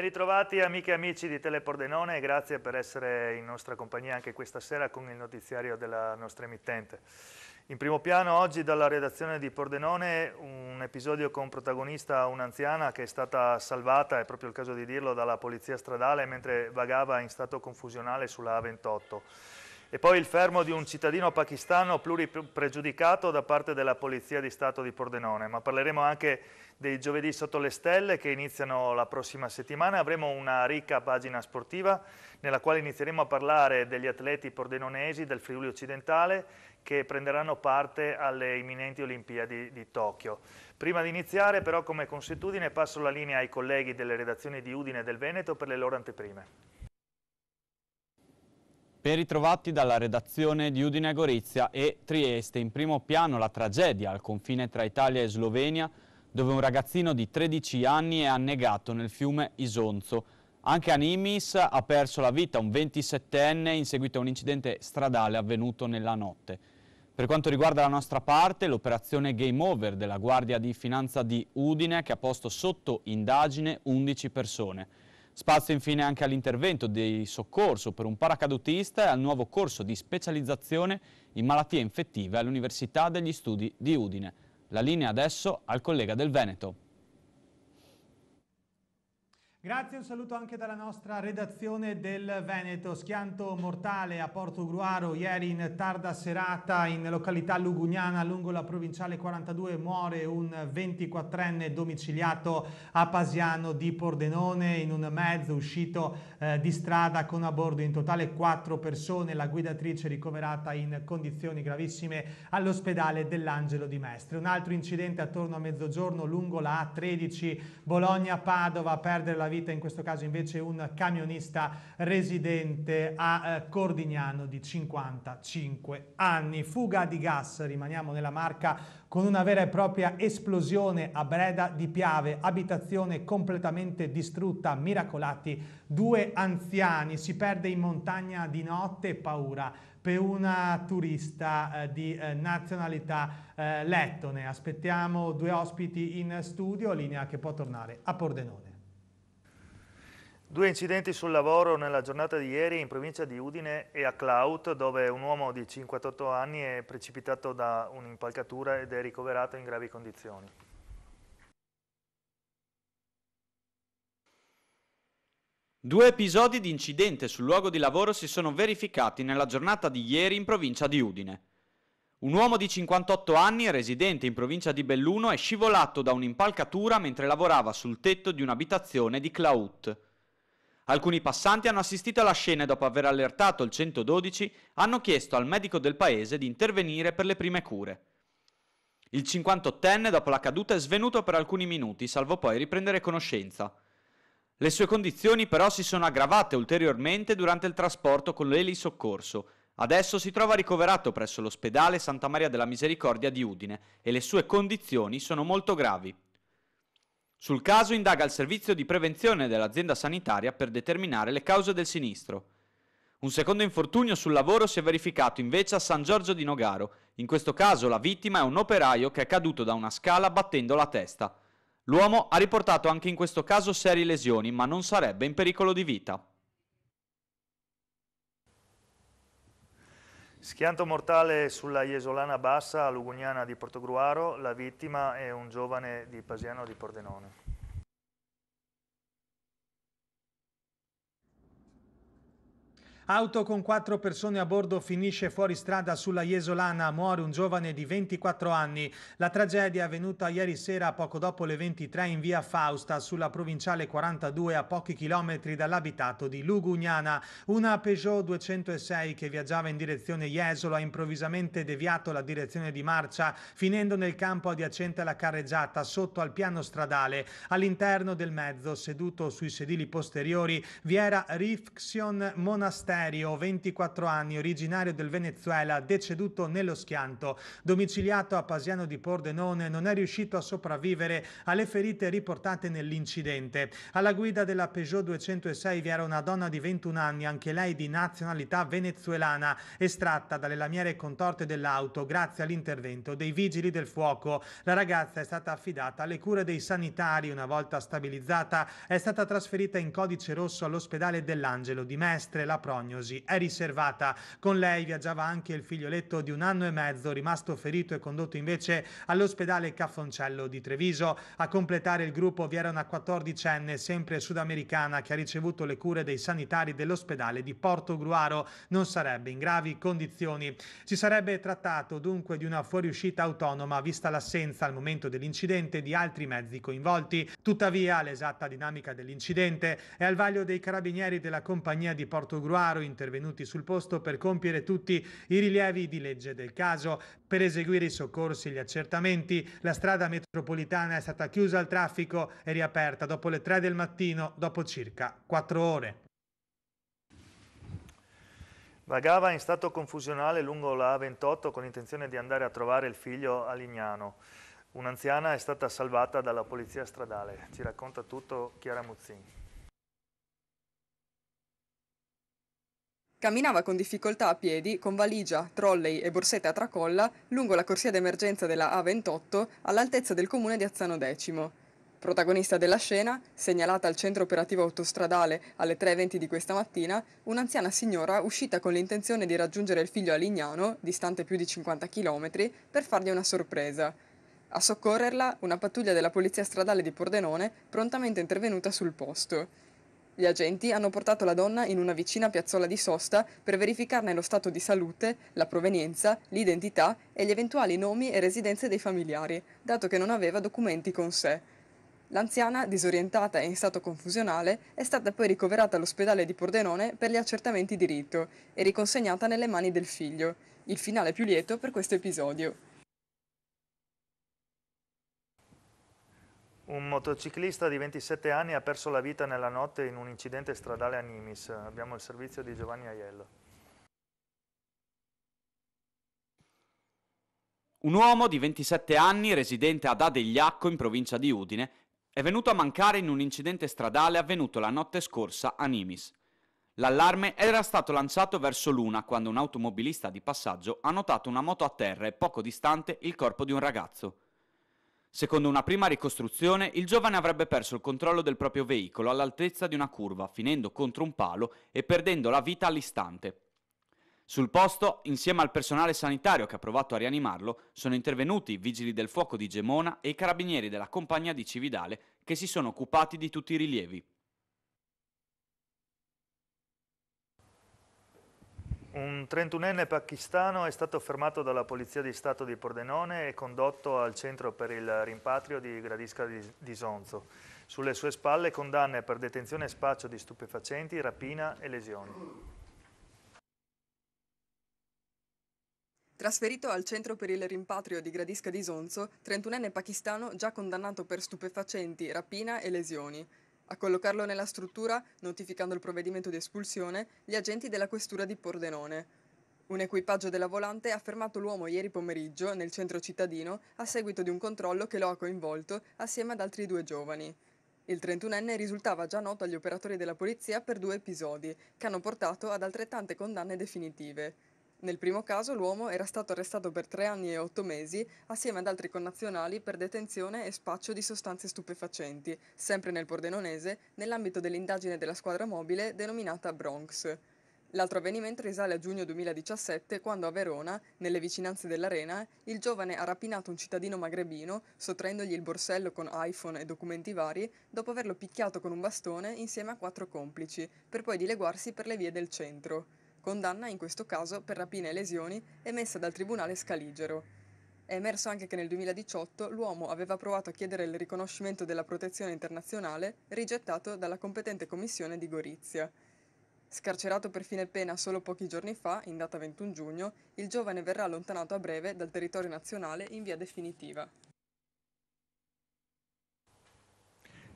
Ben ritrovati amiche e amici di Telepordenone e grazie per essere in nostra compagnia anche questa sera con il notiziario della nostra emittente. In primo piano oggi dalla redazione di Pordenone un episodio con protagonista un'anziana che è stata salvata, è proprio il caso di dirlo, dalla polizia stradale mentre vagava in stato confusionale sulla A28. E poi il fermo di un cittadino pakistano pluripregiudicato da parte della Polizia di Stato di Pordenone. Ma parleremo anche dei giovedì sotto le stelle che iniziano la prossima settimana. Avremo una ricca pagina sportiva nella quale inizieremo a parlare degli atleti pordenonesi del Friuli occidentale che prenderanno parte alle imminenti Olimpiadi di Tokyo. Prima di iniziare però come consuetudine passo la linea ai colleghi delle redazioni di Udine e del Veneto per le loro anteprime. Ben ritrovati dalla redazione di Udine Gorizia e Trieste. In primo piano la tragedia al confine tra Italia e Slovenia, dove un ragazzino di 13 anni è annegato nel fiume Isonzo. Anche a Nimis ha perso la vita un 27enne in seguito a un incidente stradale avvenuto nella notte. Per quanto riguarda la nostra parte, l'operazione Game Over della Guardia di Finanza di Udine che ha posto sotto indagine 11 persone. Spazio infine anche all'intervento di soccorso per un paracadutista e al nuovo corso di specializzazione in malattie infettive all'Università degli Studi di Udine. La linea adesso al collega del Veneto. Grazie, un saluto anche dalla nostra redazione del Veneto. Schianto mortale a Porto Gruaro ieri in tarda serata in località Lugugnana lungo la provinciale 42 muore un 24enne domiciliato a Pasiano di Pordenone in un mezzo uscito eh, di strada con a bordo in totale quattro persone, la guidatrice ricoverata in condizioni gravissime all'ospedale dell'Angelo di Mestre. Un altro incidente attorno a mezzogiorno lungo la A13 Bologna-Padova a perdere la vita vita, in questo caso invece un camionista residente a eh, Cordignano di 55 anni. Fuga di gas, rimaniamo nella marca con una vera e propria esplosione a Breda di Piave, abitazione completamente distrutta, miracolati due anziani, si perde in montagna di notte, paura per una turista eh, di eh, nazionalità eh, lettone. Aspettiamo due ospiti in studio, linea che può tornare a Pordenone. Due incidenti sul lavoro nella giornata di ieri in provincia di Udine e a Clout, dove un uomo di 58 anni è precipitato da un'impalcatura ed è ricoverato in gravi condizioni. Due episodi di incidente sul luogo di lavoro si sono verificati nella giornata di ieri in provincia di Udine. Un uomo di 58 anni, residente in provincia di Belluno, è scivolato da un'impalcatura mentre lavorava sul tetto di un'abitazione di Clout. Alcuni passanti hanno assistito alla scena e dopo aver allertato il 112 hanno chiesto al medico del paese di intervenire per le prime cure. Il 58enne dopo la caduta è svenuto per alcuni minuti, salvo poi riprendere conoscenza. Le sue condizioni però si sono aggravate ulteriormente durante il trasporto con l'elisoccorso. Adesso si trova ricoverato presso l'ospedale Santa Maria della Misericordia di Udine e le sue condizioni sono molto gravi. Sul caso indaga il servizio di prevenzione dell'azienda sanitaria per determinare le cause del sinistro. Un secondo infortunio sul lavoro si è verificato invece a San Giorgio di Nogaro. In questo caso la vittima è un operaio che è caduto da una scala battendo la testa. L'uomo ha riportato anche in questo caso serie lesioni, ma non sarebbe in pericolo di vita. Schianto mortale sulla Iesolana Bassa, a Lugugnana di Portogruaro, la vittima è un giovane di Pasiano di Pordenone. Auto con quattro persone a bordo finisce fuori strada sulla Jesolana, muore un giovane di 24 anni. La tragedia è avvenuta ieri sera poco dopo le 23 in via Fausta, sulla provinciale 42 a pochi chilometri dall'abitato di Lugugnana. Una Peugeot 206 che viaggiava in direzione Jesolo ha improvvisamente deviato la direzione di marcia, finendo nel campo adiacente alla carreggiata sotto al piano stradale. All'interno del mezzo, seduto sui sedili posteriori, vi era Rifxion Monastero Saverio, 24 anni, originario del Venezuela, deceduto nello schianto. Domiciliato a Pasiano di Pordenone, non è riuscito a sopravvivere alle ferite riportate nell'incidente. Alla guida della Peugeot 206 vi era una donna di 21 anni, anche lei di nazionalità venezuelana, estratta dalle lamiere contorte dell'auto grazie all'intervento dei vigili del fuoco. La ragazza è stata affidata alle cure dei sanitari. Una volta stabilizzata, è stata trasferita in codice rosso all'ospedale dell'Angelo di Mestre, la Progna diagnosi è riservata. Con lei viaggiava anche il figlioletto di un anno e mezzo, rimasto ferito e condotto invece all'ospedale Caffoncello di Treviso. A completare il gruppo vi era una 14enne, sempre sudamericana, che ha ricevuto le cure dei sanitari dell'ospedale di Porto Gruaro. Non sarebbe in gravi condizioni. Si sarebbe trattato dunque di una fuoriuscita autonoma, vista l'assenza al momento dell'incidente di altri mezzi coinvolti. Tuttavia, l'esatta dinamica dell'incidente è al vaglio dei carabinieri della compagnia di Porto Gruaro Novaro intervenuti sul posto per compiere tutti i rilievi di legge del caso. Per eseguire i soccorsi e gli accertamenti, la strada metropolitana è stata chiusa al traffico e riaperta dopo le 3 del mattino, dopo circa 4 ore. Vagava in stato confusionale lungo la A28 con intenzione di andare a trovare il figlio a Lignano. Un'anziana è stata salvata dalla polizia stradale. Ci racconta tutto Chiara Muzzini. Camminava con difficoltà a piedi, con valigia, trolley e borsette a tracolla, lungo la corsia d'emergenza della A28 all'altezza del comune di Azzano Decimo. Protagonista della scena, segnalata al centro operativo autostradale alle 3.20 di questa mattina, un'anziana signora uscita con l'intenzione di raggiungere il figlio a Lignano, distante più di 50 km, per fargli una sorpresa. A soccorrerla, una pattuglia della polizia stradale di Pordenone, prontamente intervenuta sul posto. Gli agenti hanno portato la donna in una vicina piazzola di sosta per verificarne lo stato di salute, la provenienza, l'identità e gli eventuali nomi e residenze dei familiari, dato che non aveva documenti con sé. L'anziana, disorientata e in stato confusionale, è stata poi ricoverata all'ospedale di Pordenone per gli accertamenti di rito e riconsegnata nelle mani del figlio. Il finale più lieto per questo episodio. Un motociclista di 27 anni ha perso la vita nella notte in un incidente stradale a Nimis. Abbiamo il servizio di Giovanni Aiello. Un uomo di 27 anni, residente ad Adegliacco in provincia di Udine, è venuto a mancare in un incidente stradale avvenuto la notte scorsa a Nimis. L'allarme era stato lanciato verso l'una quando un automobilista di passaggio ha notato una moto a terra e poco distante il corpo di un ragazzo. Secondo una prima ricostruzione, il giovane avrebbe perso il controllo del proprio veicolo all'altezza di una curva, finendo contro un palo e perdendo la vita all'istante. Sul posto, insieme al personale sanitario che ha provato a rianimarlo, sono intervenuti i vigili del fuoco di Gemona e i carabinieri della compagnia di Cividale che si sono occupati di tutti i rilievi. Un 31enne pakistano è stato fermato dalla Polizia di Stato di Pordenone e condotto al centro per il rimpatrio di Gradisca di Sonzo. Sulle sue spalle condanne per detenzione e spaccio di stupefacenti, rapina e lesioni. Trasferito al centro per il rimpatrio di Gradisca di Sonzo, 31enne pakistano già condannato per stupefacenti, rapina e lesioni a collocarlo nella struttura, notificando il provvedimento di espulsione, gli agenti della questura di Pordenone. Un equipaggio della volante ha fermato l'uomo ieri pomeriggio nel centro cittadino a seguito di un controllo che lo ha coinvolto assieme ad altri due giovani. Il 31enne risultava già noto agli operatori della polizia per due episodi, che hanno portato ad altrettante condanne definitive. Nel primo caso l'uomo era stato arrestato per tre anni e otto mesi assieme ad altri connazionali per detenzione e spaccio di sostanze stupefacenti, sempre nel Pordenonese, nell'ambito dell'indagine della squadra mobile denominata Bronx. L'altro avvenimento risale a giugno 2017 quando a Verona, nelle vicinanze dell'arena, il giovane ha rapinato un cittadino magrebino, sottraendogli il borsello con iPhone e documenti vari, dopo averlo picchiato con un bastone insieme a quattro complici, per poi dileguarsi per le vie del centro condanna in questo caso per rapine e lesioni emessa dal tribunale scaligero. È emerso anche che nel 2018 l'uomo aveva provato a chiedere il riconoscimento della protezione internazionale rigettato dalla competente commissione di Gorizia. Scarcerato per fine pena solo pochi giorni fa, in data 21 giugno, il giovane verrà allontanato a breve dal territorio nazionale in via definitiva.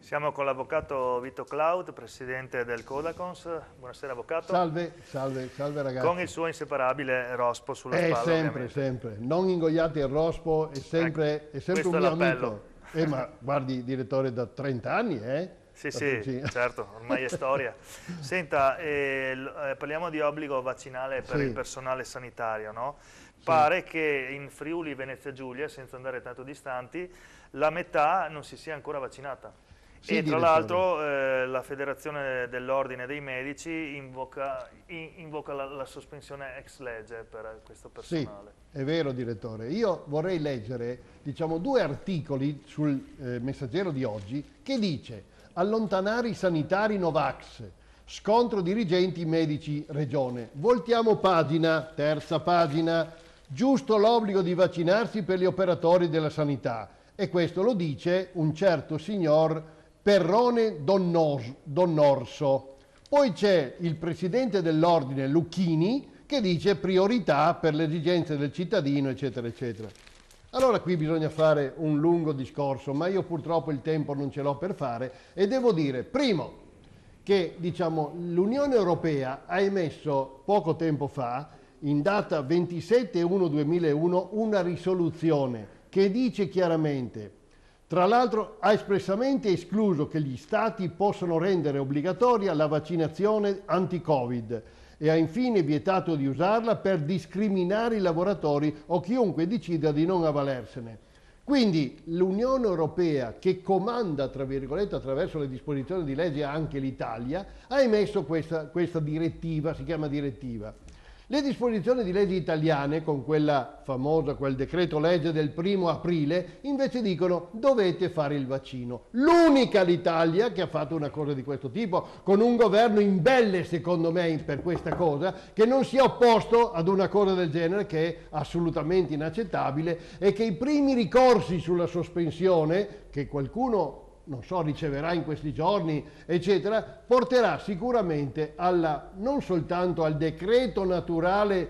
Siamo con l'avvocato Vito Cloud, presidente del Codacons. Buonasera avvocato. Salve, salve, salve ragazzi. Con il suo inseparabile rospo sulla eh, È Sempre, ovviamente. sempre. Non ingoiate il rospo, è ecco, sempre, eh, è sempre un mio amico. Eh, ma guardi, direttore da 30 anni, eh? Ah, sì, sì, certo, ormai è storia. Senta, eh, eh, parliamo di obbligo vaccinale per sì. il personale sanitario, no? Pare sì. che in Friuli, Venezia Giulia, senza andare tanto distanti, la metà non si sia ancora vaccinata. Sì, e tra l'altro eh, la Federazione dell'Ordine dei Medici invoca, in, invoca la, la, sospensione ex legge per eh, questo personale. Sì, è vero direttore. Io vorrei leggere diciamo, due articoli sul eh, messaggero di oggi che dice allontanare i sanitari Novax, scontro dirigenti medici regione. Voltiamo pagina, terza pagina, giusto l'obbligo di vaccinarsi per gli operatori della sanità. E questo lo dice un certo signor Perrone Donnor, Donnorso. Poi c'è il presidente dell'ordine Lucchini che dice priorità per le esigenze del cittadino, eccetera, eccetera. Allora qui bisogna fare un lungo discorso, ma io purtroppo il tempo non ce l'ho per fare e devo dire, primo, che diciamo, l'Unione Europea ha emesso poco tempo fa, in data 27-1-2001, una risoluzione che dice chiaramente tra l'altro ha espressamente escluso che gli Stati possano rendere obbligatoria la vaccinazione anti-Covid e ha infine vietato di usarla per discriminare i lavoratori o chiunque decida di non avvalersene. Quindi l'Unione Europea, che comanda, tra virgolette, attraverso le disposizioni di legge anche l'Italia, ha emesso questa, questa direttiva, si chiama direttiva. Le disposizioni di leggi italiane, con quella famosa, quel decreto legge del primo aprile, invece dicono dovete fare il vaccino. L'unica l'Italia che ha fatto una cosa di questo tipo, con un governo in belle, secondo me, per questa cosa, che non si è opposto ad una cosa del genere che è assolutamente inaccettabile e che i primi ricorsi sulla sospensione, che qualcuno non so, riceverà in questi giorni, eccetera, porterà sicuramente alla, non soltanto al decreto naturale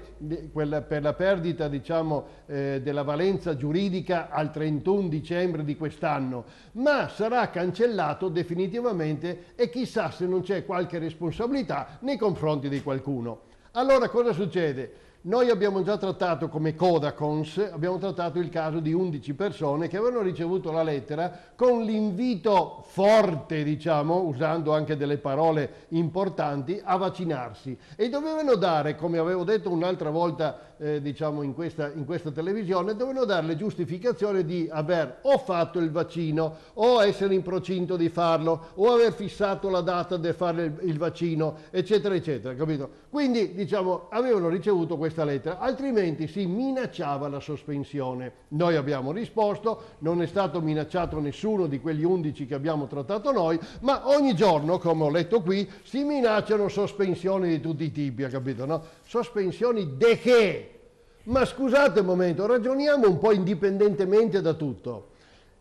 per la perdita diciamo, eh, della valenza giuridica al 31 dicembre di quest'anno, ma sarà cancellato definitivamente e chissà se non c'è qualche responsabilità nei confronti di qualcuno. Allora cosa succede? Noi abbiamo già trattato come Codacons, abbiamo trattato il caso di 11 persone che avevano ricevuto la lettera con l'invito forte, diciamo, usando anche delle parole importanti, a vaccinarsi e dovevano dare, come avevo detto un'altra volta eh, diciamo in questa, in questa televisione, dovevano dare le giustificazioni di aver o fatto il vaccino o essere in procinto di farlo o aver fissato la data di fare il, il vaccino, eccetera, eccetera, capito? Quindi, diciamo, avevano ricevuto questa lettera, altrimenti si minacciava la sospensione. Noi abbiamo risposto, non è stato minacciato nessuno di quegli 11 che abbiamo trattato noi, ma ogni giorno, come ho letto qui, si minacciano sospensioni di tutti i tipi, capito? No? Sospensioni de che? Ma scusate un momento, ragioniamo un po' indipendentemente da tutto.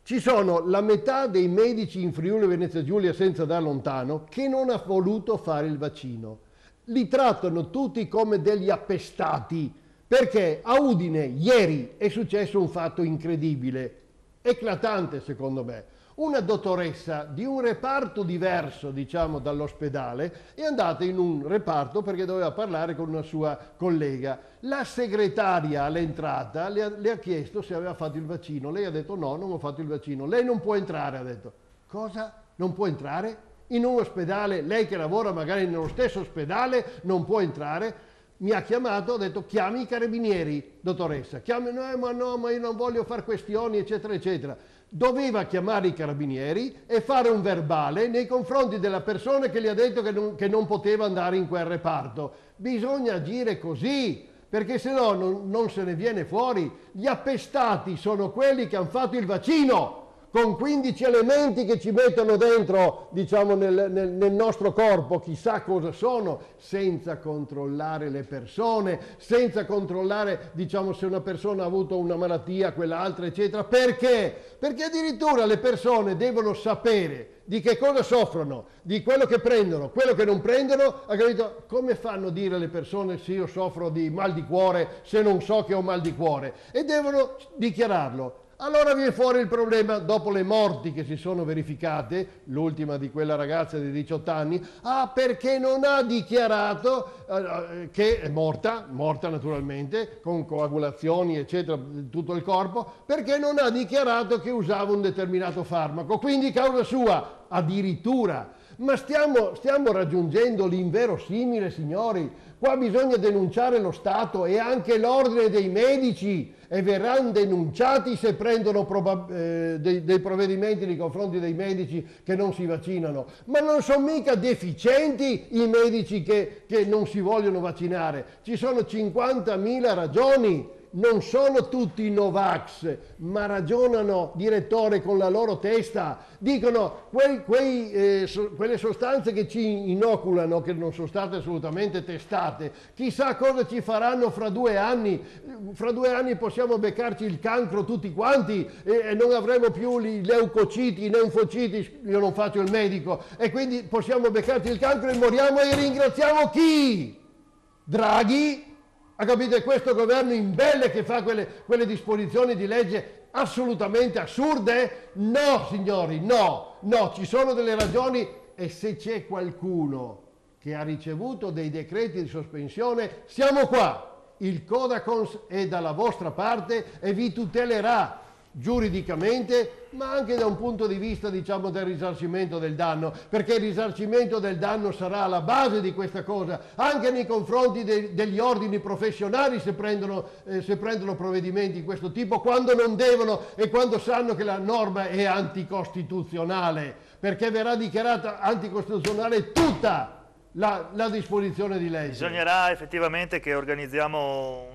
Ci sono la metà dei medici in Friuli Venezia Giulia senza da lontano che non ha voluto fare il vaccino. Li trattano tutti come degli appestati perché a Udine ieri è successo un fatto incredibile, eclatante secondo me una dottoressa di un reparto diverso, diciamo, dall'ospedale, è andata in un reparto perché doveva parlare con una sua collega. La segretaria all'entrata le ha, le ha chiesto se aveva fatto il vaccino. Lei ha detto no, non ho fatto il vaccino. Lei non può entrare, ha detto. Cosa? Non può entrare? In un ospedale, lei che lavora magari nello stesso ospedale, non può entrare? mi ha chiamato, ha detto chiami i carabinieri, dottoressa, chiami, no, ma no, ma io non voglio fare questioni, eccetera, eccetera doveva chiamare i carabinieri e fare un verbale nei confronti della persona che gli ha detto che non, che non poteva andare in quel reparto. Bisogna agire così, perché se no non, non se ne viene fuori. Gli appestati sono quelli che hanno fatto il vaccino con 15 elementi che ci mettono dentro, diciamo, nel, nel, nel, nostro corpo, chissà cosa sono, senza controllare le persone, senza controllare, diciamo, se una persona ha avuto una malattia, quell'altra, eccetera. Perché? Perché addirittura le persone devono sapere di che cosa soffrono, di quello che prendono, quello che non prendono, ha capito? Come fanno a dire alle persone se io soffro di mal di cuore, se non so che ho mal di cuore? E devono dichiararlo allora viene fuori il problema, dopo le morti che si sono verificate, l'ultima di quella ragazza di 18 anni, ah perché non ha dichiarato eh, eh, che è morta, morta naturalmente, con coagulazioni eccetera, tutto il corpo, perché non ha dichiarato che usava un determinato farmaco, quindi causa sua, addirittura. Ma stiamo, stiamo raggiungendo l'inverosimile, signori, Qua bisogna denunciare lo Stato e anche l'ordine dei medici e verranno denunciati se prendono eh, dei, dei, provvedimenti nei confronti dei medici che non si vaccinano. Ma non sono mica deficienti i medici che, che non si vogliono vaccinare. Ci sono 50.000 ragioni non sono tutti Novax, ma ragionano, direttore, con la loro testa. Dicono quei, quei, eh, so, quelle sostanze che ci inoculano, che non sono state assolutamente testate, chissà cosa ci faranno fra due anni. Fra due anni possiamo beccarci il cancro tutti quanti e, e non avremo più gli leucociti, i neufociti, io non faccio il medico, e quindi possiamo beccarci il cancro e moriamo e ringraziamo chi? Draghi? Ha capito? È questo governo imbelle che fa quelle, quelle disposizioni di legge assolutamente assurde? No, signori, no, no, ci sono delle ragioni e se c'è qualcuno che ha ricevuto dei decreti di sospensione, siamo qua. Il Codacons è dalla vostra parte e vi tutelerà giuridicamente ma anche da un punto di vista diciamo, del risarcimento del danno perché il risarcimento del danno sarà la base di questa cosa anche nei confronti de degli ordini professionali se prendono, eh, se prendono, provvedimenti di questo tipo quando non devono e quando sanno che la norma è anticostituzionale perché verrà dichiarata anticostituzionale tutta la, la disposizione di legge bisognerà effettivamente che organizziamo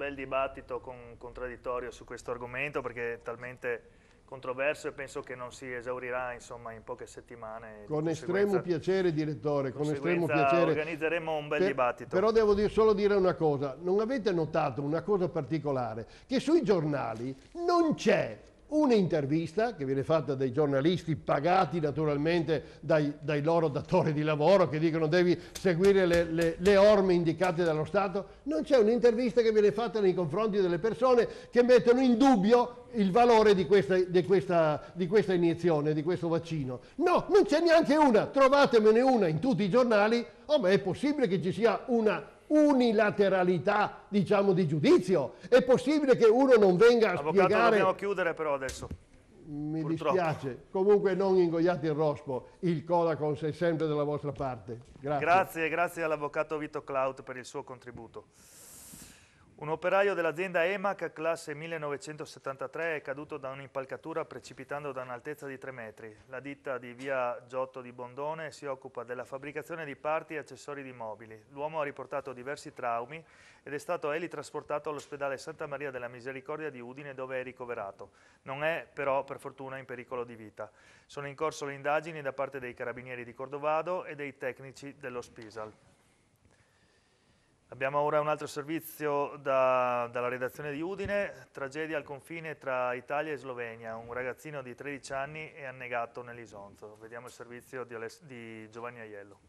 bel dibattito con, contraddittorio su questo argomento perché è talmente controverso e penso che non si esaurirà insomma, in poche settimane. Con estremo piacere direttore, con estremo piacere. Organizzeremo un bel per, dibattito. Però devo dire, solo dire una cosa, non avete notato una cosa particolare? Che sui giornali non c'è un'intervista che viene fatta dai giornalisti pagati naturalmente dai, dai, loro datori di lavoro che dicono devi seguire le, le, le orme indicate dallo Stato, non c'è un'intervista che viene fatta nei confronti delle persone che mettono in dubbio il valore di questa, di questa, di questa iniezione, di questo vaccino. No, non c'è neanche una, trovatemene una in tutti i giornali, oh ma è possibile che ci sia una unilateralità diciamo, di giudizio. È possibile che uno non venga a Avvocato, spiegare... dobbiamo chiudere però adesso. Mi Purtroppo. dispiace. Comunque non ingoiate il rospo, il Codacons è sempre dalla vostra parte. Grazie, grazie, grazie all'Avvocato Vito Claut per il suo contributo. Un operaio dell'azienda EMAC classe 1973 è caduto da un'impalcatura precipitando da un'altezza di 3 metri. La ditta di via Giotto di Bondone si occupa della fabbricazione di parti e accessori di mobili. L'uomo ha riportato diversi traumi ed è stato elitrasportato all'ospedale Santa Maria della Misericordia di Udine dove è ricoverato. Non è però per fortuna in pericolo di vita. Sono in corso le indagini da parte dei carabinieri di Cordovado e dei tecnici dello Spisal. Abbiamo ora un altro servizio da, dalla redazione di Udine, tragedia al confine tra Italia e Slovenia, un ragazzino di 13 anni è annegato nell'Isonzo. Vediamo il servizio di, di Giovanni Aiello.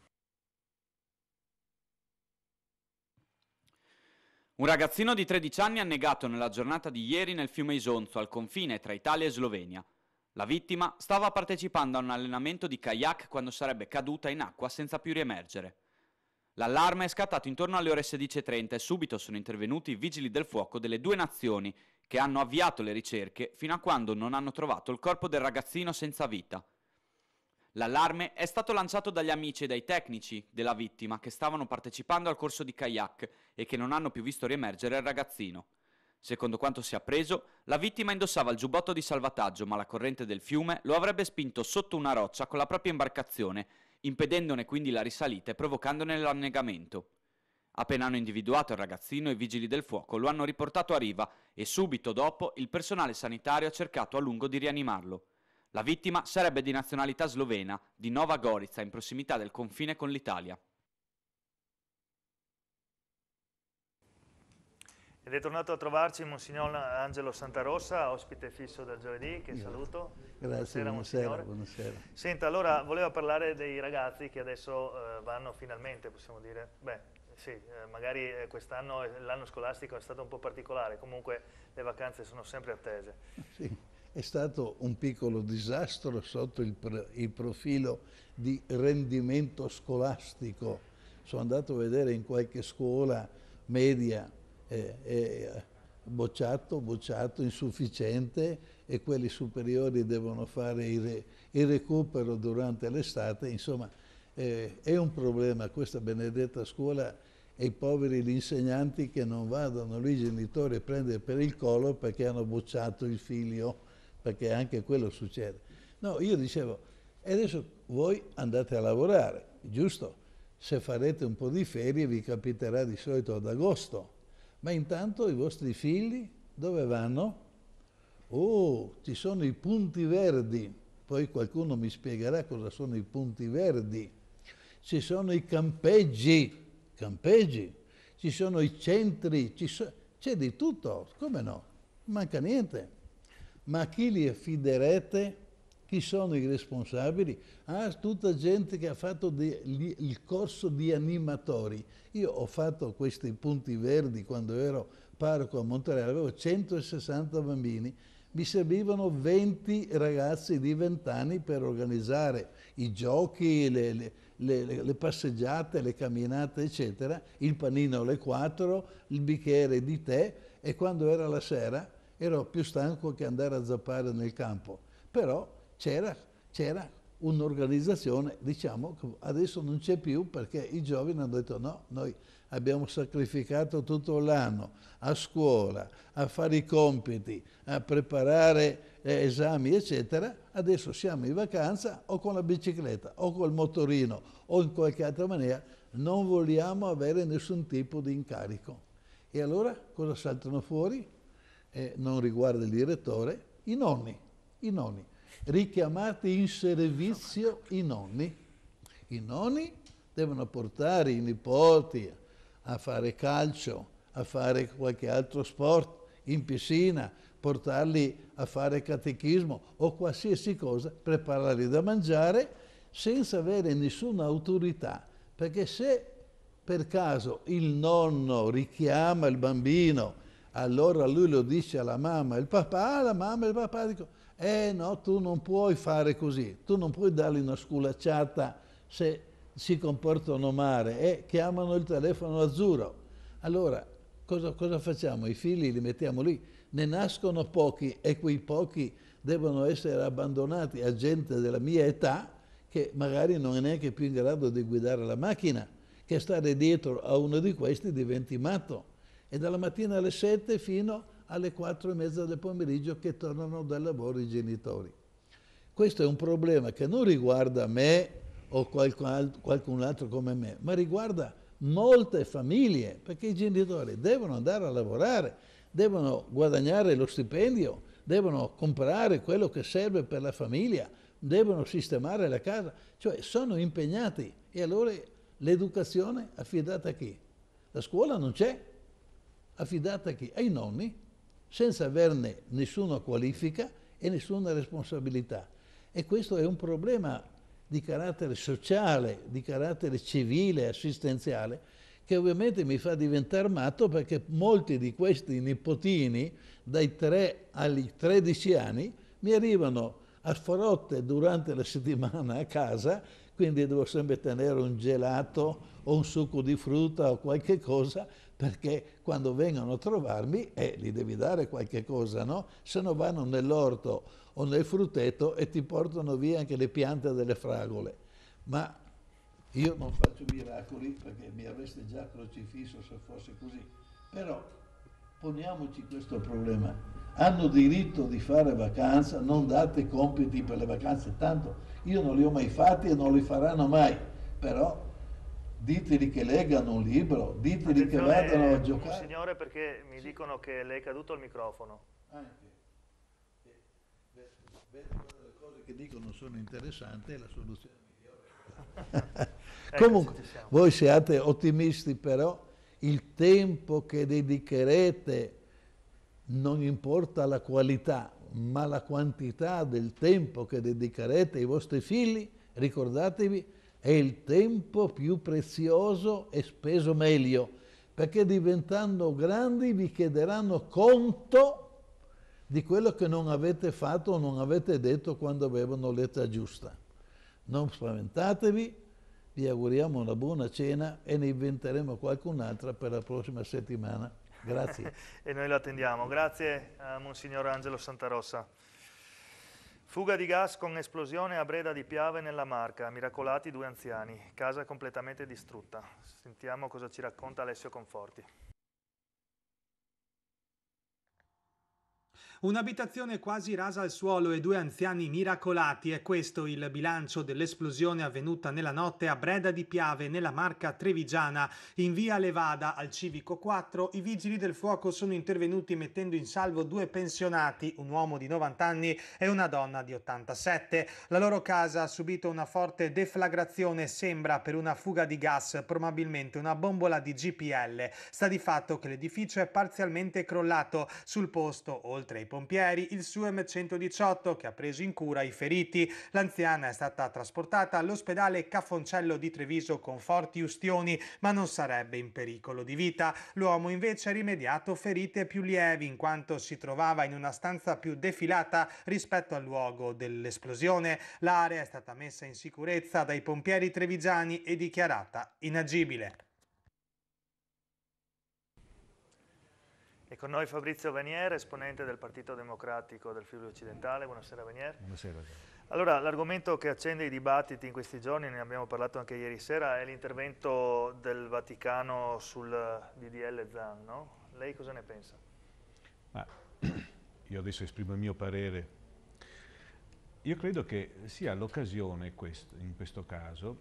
Un ragazzino di 13 anni è annegato nella giornata di ieri nel fiume Isonzo, al confine tra Italia e Slovenia. La vittima stava partecipando a un allenamento di kayak quando sarebbe caduta in acqua senza più riemergere. L'allarme è scattato intorno alle ore 16.30 e subito sono intervenuti i vigili del fuoco delle due nazioni, che hanno avviato le ricerche fino a quando non hanno trovato il corpo del ragazzino senza vita. L'allarme è stato lanciato dagli amici e dai tecnici della vittima che stavano partecipando al corso di kayak e che non hanno più visto riemergere il ragazzino. Secondo quanto si è appreso, la vittima indossava il giubbotto di salvataggio ma la corrente del fiume lo avrebbe spinto sotto una roccia con la propria imbarcazione impedendone quindi la risalita e provocandone l'annegamento. Appena hanno individuato il ragazzino, i vigili del fuoco lo hanno riportato a riva e subito dopo il personale sanitario ha cercato a lungo di rianimarlo. La vittima sarebbe di nazionalità slovena, di Nova Gorica, in prossimità del confine con l'Italia. Ed è tornato a trovarci Monsignor Angelo Santarossa, ospite fisso del giovedì, che saluto. Grazie, buonasera, buonasera, buonasera. Senta, allora volevo parlare dei ragazzi che adesso eh, vanno finalmente, possiamo dire, beh, sì, eh, magari eh, quest'anno eh, l'anno scolastico è stato un po' particolare, comunque le vacanze sono sempre attese. Sì, è stato un piccolo disastro sotto il, il profilo di rendimento scolastico. Sono andato a vedere in qualche scuola media eh, eh, bocciato, bocciato, insufficiente e quelli superiori devono fare il, re, il recupero durante l'estate, insomma eh, è un problema questa benedetta scuola e i poveri gli insegnanti che non vadano lì i genitori a prendere per il collo perché hanno bocciato il figlio, perché anche quello succede. No, io dicevo, e adesso voi andate a lavorare, giusto? Se farete un po' di ferie vi capiterà di solito ad agosto, ma intanto i vostri figli dove vanno? Oh, ci sono i punti verdi. Poi qualcuno mi spiegherà cosa sono i punti verdi. Ci sono i campeggi, campeggi. Ci sono i centri, so c'è di tutto, come no? manca niente. Ma a chi li affiderete? Chi sono i responsabili? Ah, tutta gente che ha fatto de, li, il corso di animatori. Io ho fatto questi punti verdi quando ero parco a Monterey, avevo 160 bambini, mi servivano 20 ragazzi di 20 anni per organizzare i giochi, le, le, le, le, passeggiate, le camminate, eccetera, il panino alle 4, il bicchiere di tè e quando era la sera ero più stanco che andare a zappare nel campo. Però c'era, un'organizzazione, diciamo, adesso non c'è più perché i giovani hanno detto no, noi abbiamo sacrificato tutto l'anno a scuola, a fare i compiti, a preparare eh, esami, eccetera, adesso siamo in vacanza o con la bicicletta o col motorino o in qualche altra maniera, non vogliamo avere nessun tipo di incarico. E allora cosa saltano fuori? Eh, non riguarda il direttore, i nonni, i nonni richiamati in servizio i nonni. I nonni devono portare i nipoti a fare calcio, a fare qualche altro sport in piscina, portarli a fare catechismo o qualsiasi cosa, prepararli da mangiare senza avere nessuna autorità. Perché se per caso il nonno richiama il bambino, allora lui lo dice alla mamma e al papà, ah, la mamma e il papà dicono eh no, tu non puoi fare così, tu non puoi dargli una sculacciata se si comportano male e chiamano il telefono azzurro. Allora, cosa, cosa facciamo? I figli li mettiamo lì, ne nascono pochi e quei pochi devono essere abbandonati a gente della mia età che magari non è neanche più in grado di guidare la macchina, che stare dietro a uno di questi diventi matto. E dalla mattina alle 7 fino alle 4 e mezza del pomeriggio che tornano dal lavoro i genitori. Questo è un problema che non riguarda me o qualcun altro come me, ma riguarda molte famiglie, perché i genitori devono andare a lavorare, devono guadagnare lo stipendio, devono comprare quello che serve per la famiglia, devono sistemare la casa, cioè sono impegnati. E allora l'educazione affidata a chi? La scuola non c'è, affidata a chi? Ai nonni, senza averne nessuna qualifica e nessuna responsabilità. E questo è un problema di carattere sociale, di carattere civile, assistenziale, che ovviamente mi fa diventare matto perché molti di questi nipotini, dai 3 agli 13 anni, mi arrivano a sforotte durante la settimana a casa, quindi devo sempre tenere un gelato o un succo di frutta o qualche cosa perché quando vengono a trovarmi eh, gli devi dare qualche cosa, no? Se no vanno nell'orto o nel frutteto e ti portano via anche le piante delle fragole. Ma io non faccio miracoli perché mi avreste già crocifisso se fosse così. Però poniamoci questo problema. Hanno diritto di fare vacanza, non date compiti per le vacanze, tanto io non li ho mai fatti e non li faranno mai. Però Diteli che leggano un libro, diteli che vadano a eh, giocare. Signore, perché mi sì. dicono che le è caduto il microfono. Anche. Vedo le cose che dicono sono interessanti e la soluzione migliore. Ecco, Comunque, voi siate ottimisti, però il tempo che dedicherete non importa la qualità, ma la quantità del tempo che dedicherete ai vostri figli, ricordatevi è il tempo più prezioso e speso meglio, perché diventando grandi vi chiederanno conto di quello che non avete fatto o non avete detto quando avevano l'età giusta. Non spaventatevi, vi auguriamo una buona cena e ne inventeremo qualcun'altra per la prossima settimana. Grazie. e noi lo attendiamo. Grazie a eh, Monsignor Angelo Santarossa. Fuga di gas con esplosione a Breda di Piave nella Marca, miracolati due anziani, casa completamente distrutta. Sentiamo cosa ci racconta Alessio Conforti. Un'abitazione quasi rasa al suolo e due anziani miracolati, è questo il bilancio dell'esplosione avvenuta nella notte a Breda di Piave, nella marca trevigiana, in via Levada al civico 4. I vigili del fuoco sono intervenuti mettendo in salvo due pensionati, un uomo di 90 anni e una donna di 87. La loro casa ha subito una forte deflagrazione, sembra per una fuga di gas, probabilmente una bombola di GPL. Sta di fatto che l'edificio è parzialmente crollato. Sul posto, oltre ai pompieri, il suo M118 che ha preso in cura i feriti. L'anziana è stata trasportata all'ospedale Caffoncello di Treviso con forti ustioni, ma non sarebbe in pericolo di vita. L'uomo invece ha rimediato ferite più lievi in quanto si trovava in una stanza più defilata rispetto al luogo dell'esplosione. L'area è stata messa in sicurezza dai pompieri trevigiani e dichiarata inagibile. E con noi Fabrizio Venier, esponente del Partito Democratico del Friuli Occidentale. Buonasera Venier. Buonasera. Allora, l'argomento che accende i dibattiti in questi giorni, ne abbiamo parlato anche ieri sera, è l'intervento del Vaticano sul DDL ZAN, no? Lei cosa ne pensa? Ma, io adesso esprimo il mio parere. Io credo che sia l'occasione, in questo caso,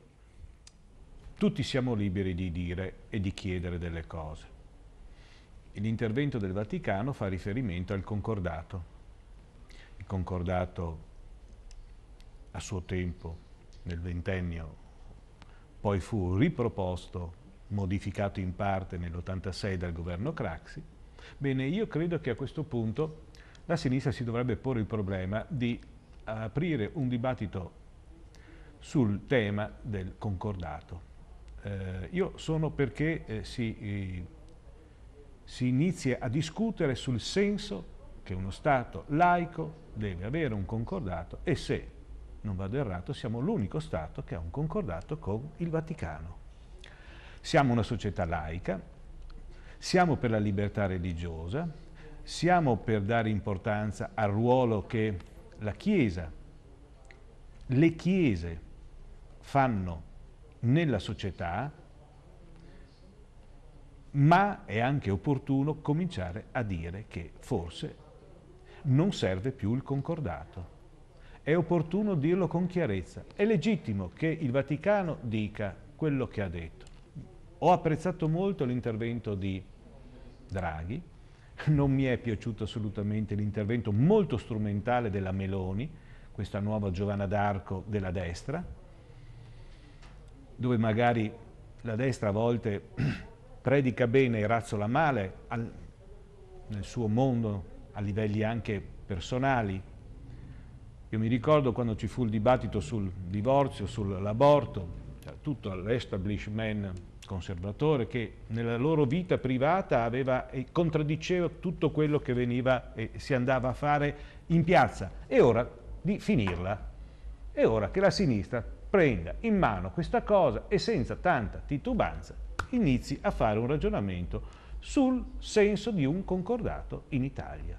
tutti siamo liberi di dire e di chiedere delle cose. L'intervento del Vaticano fa riferimento al concordato. Il concordato a suo tempo, nel ventennio, poi fu riproposto, modificato in parte nell'86 dal governo Craxi. Bene, io credo che a questo punto la sinistra si dovrebbe porre il problema di aprire un dibattito sul tema del concordato. Eh, io sono perché eh, si... Eh, si inizia a discutere sul senso che uno Stato laico deve avere un concordato e se non vado errato siamo l'unico Stato che ha un concordato con il Vaticano. Siamo una società laica, siamo per la libertà religiosa, siamo per dare importanza al ruolo che la Chiesa, le Chiese fanno nella società ma è anche opportuno cominciare a dire che forse non serve più il concordato. È opportuno dirlo con chiarezza. È legittimo che il Vaticano dica quello che ha detto. Ho apprezzato molto l'intervento di Draghi, non mi è piaciuto assolutamente l'intervento molto strumentale della Meloni, questa nuova Giovanna d'Arco della destra, dove magari la destra a volte predica bene e razzola male al, nel suo mondo a livelli anche personali. Io mi ricordo quando ci fu il dibattito sul divorzio, sull'aborto, cioè tutto l'establishment conservatore che nella loro vita privata aveva, contraddiceva tutto quello che veniva e si andava a fare in piazza. È ora di finirla. È ora che la sinistra prenda in mano questa cosa e senza tanta titubanza inizi a fare un ragionamento sul senso di un concordato in Italia.